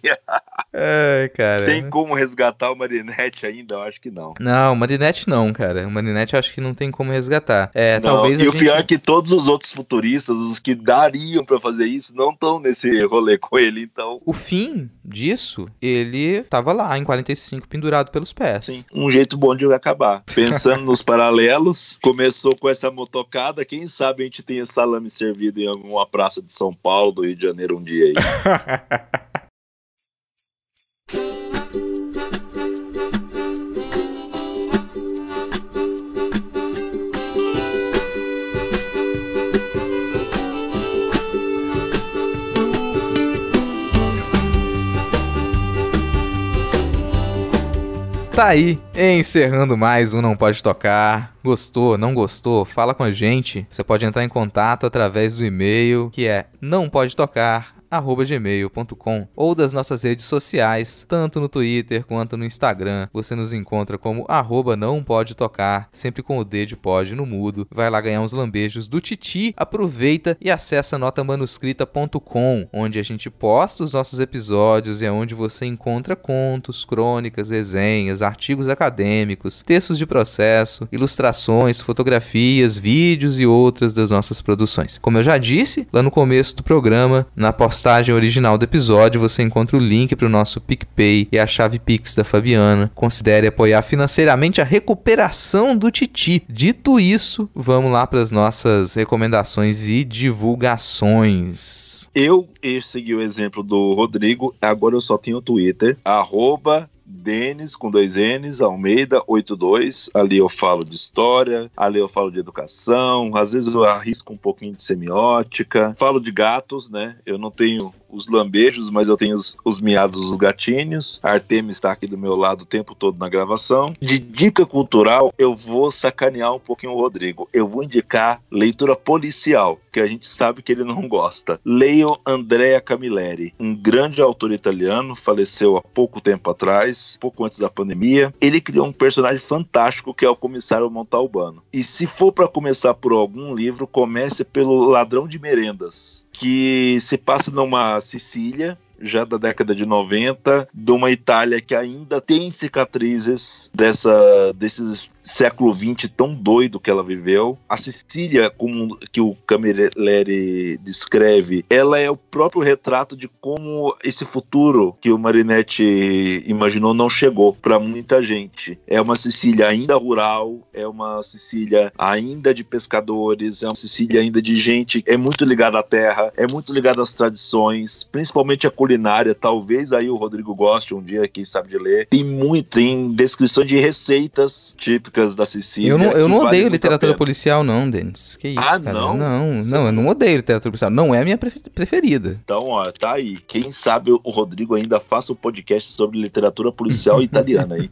Ai, cara. Tem como resgatar o Marinette ainda? Eu acho que não. Não, o Marinette não, cara. O Marinette eu acho que não tem como resgatar. É, não, talvez e o gente... pior é que todos os outros futuristas, os que dariam para fazer isso, não estão nesse rolê com ele, então. O fim disso, ele tava lá em 45 pendurado pelos pés. Sim, um jeito bom de acabar. Pensando *laughs* nos paralelos, começou com essa motocada, quem sabe a gente tenha salame servido em alguma praça de são Paulo, do Rio de Janeiro um dia aí. *laughs* Tá aí, encerrando mais um Não Pode Tocar. Gostou, não gostou? Fala com a gente. Você pode entrar em contato através do e-mail que é não pode tocar gmail.com ou das nossas redes sociais, tanto no Twitter quanto no Instagram. Você nos encontra como arroba não pode tocar, sempre com o D de pode no mudo. Vai lá ganhar uns lambejos do Titi, aproveita e acessa notamanuscrita.com, onde a gente posta os nossos episódios e é onde você encontra contos, crônicas, resenhas, artigos acadêmicos, textos de processo, ilustrações, fotografias, vídeos e outras das nossas produções. Como eu já disse lá no começo do programa, na postagem postagem original do episódio você encontra o link para o nosso PicPay e a chave Pix da Fabiana. Considere apoiar financeiramente a recuperação do Titi. Dito isso, vamos lá para as nossas recomendações e divulgações. Eu, eu segui é o exemplo do Rodrigo, agora eu só tenho o Twitter, arroba Denis, com dois N's, Almeida, 82. Ali eu falo de história, ali eu falo de educação, às vezes eu arrisco um pouquinho de semiótica. Falo de gatos, né? Eu não tenho os lambejos, mas eu tenho os, os miados dos gatinhos. A Artemis está aqui do meu lado o tempo todo na gravação. De dica cultural, eu vou sacanear um pouquinho o Rodrigo. Eu vou indicar leitura policial, que a gente sabe que ele não gosta. Leiam Andrea Camilleri, um grande autor italiano, faleceu há pouco tempo atrás pouco antes da pandemia. Ele criou um personagem fantástico que é o Comissário Montalbano. E se for para começar por algum livro, comece pelo Ladrão de Merendas, que se passa numa Sicília já da década de 90, de uma Itália que ainda tem cicatrizes dessa, desses século XX tão doido que ela viveu. A Sicília, como que o Camilleri descreve, ela é o próprio retrato de como esse futuro que o Marinetti imaginou não chegou para muita gente. É uma Sicília ainda rural, é uma Sicília ainda de pescadores, é uma Sicília ainda de gente é muito ligada à terra, é muito ligada às tradições, principalmente à culinária. Talvez aí o Rodrigo goste um dia, quem sabe de ler. Tem muito, tem descrição de receitas típicas típicas da Sicília. Eu não, eu não odeio literatura policial, não, Denis. Que isso, ah, cara. não? Não, não, eu não odeio literatura policial. Não é a minha preferida. Então, ó, tá aí. Quem sabe o Rodrigo ainda faça um podcast sobre literatura policial *laughs* italiana, aí?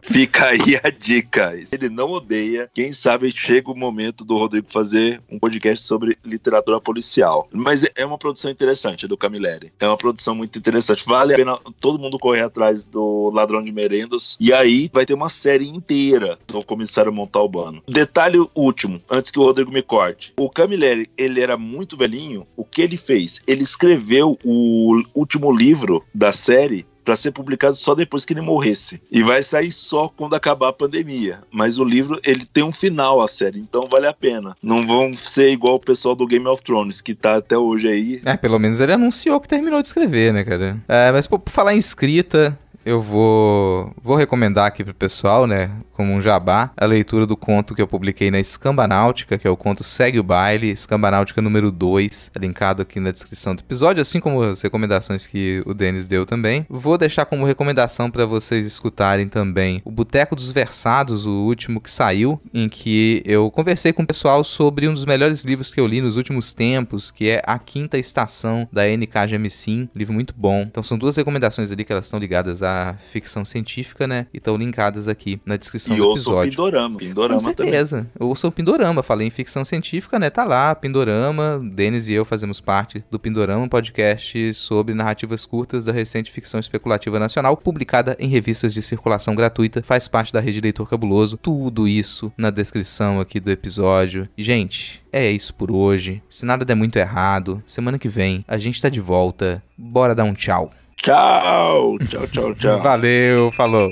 Fica aí a dica. Ele não odeia. Quem sabe chega o momento do Rodrigo fazer um podcast sobre literatura policial. Mas é uma produção interessante do Camilleri. É uma produção muito interessante. Vale a pena todo mundo correr atrás do Ladrão de Merendos. E aí vai ter uma série inteira então a montar o bano. Detalhe último, antes que o Rodrigo me corte. O Camilleri, ele era muito velhinho. O que ele fez? Ele escreveu o último livro da série para ser publicado só depois que ele morresse. E vai sair só quando acabar a pandemia. Mas o livro, ele tem um final a série, então vale a pena. Não vão ser igual o pessoal do Game of Thrones, que tá até hoje aí. É, pelo menos ele anunciou que terminou de escrever, né, cara? É, mas por falar em escrita, eu vou, vou recomendar aqui pro pessoal, né, como um jabá, a leitura do conto que eu publiquei na Escambanáutica, que é o conto Segue o Baile, Escambanáutica número 2, tá linkado aqui na descrição do episódio, assim como as recomendações que o Denis deu também. Vou deixar como recomendação para vocês escutarem também o Boteco dos Versados, o último que saiu, em que eu conversei com o pessoal sobre um dos melhores livros que eu li nos últimos tempos, que é A Quinta Estação, da N.K. Jemisin, livro muito bom. Então são duas recomendações ali que elas estão ligadas a da ficção científica, né? E estão linkadas aqui na descrição e do episódio. E Pindorama. Pindorama Com certeza. Também. Ouça o Pindorama. Falei em ficção científica, né? Tá lá, Pindorama. Denis e eu fazemos parte do Pindorama, um podcast sobre narrativas curtas da recente ficção especulativa nacional, publicada em revistas de circulação gratuita. Faz parte da rede Leitor Cabuloso. Tudo isso na descrição aqui do episódio. Gente, é isso por hoje. Se nada der muito errado, semana que vem a gente tá de volta. Bora dar um tchau. Tchau, tchau, tchau, tchau. *laughs* Valeu, falou.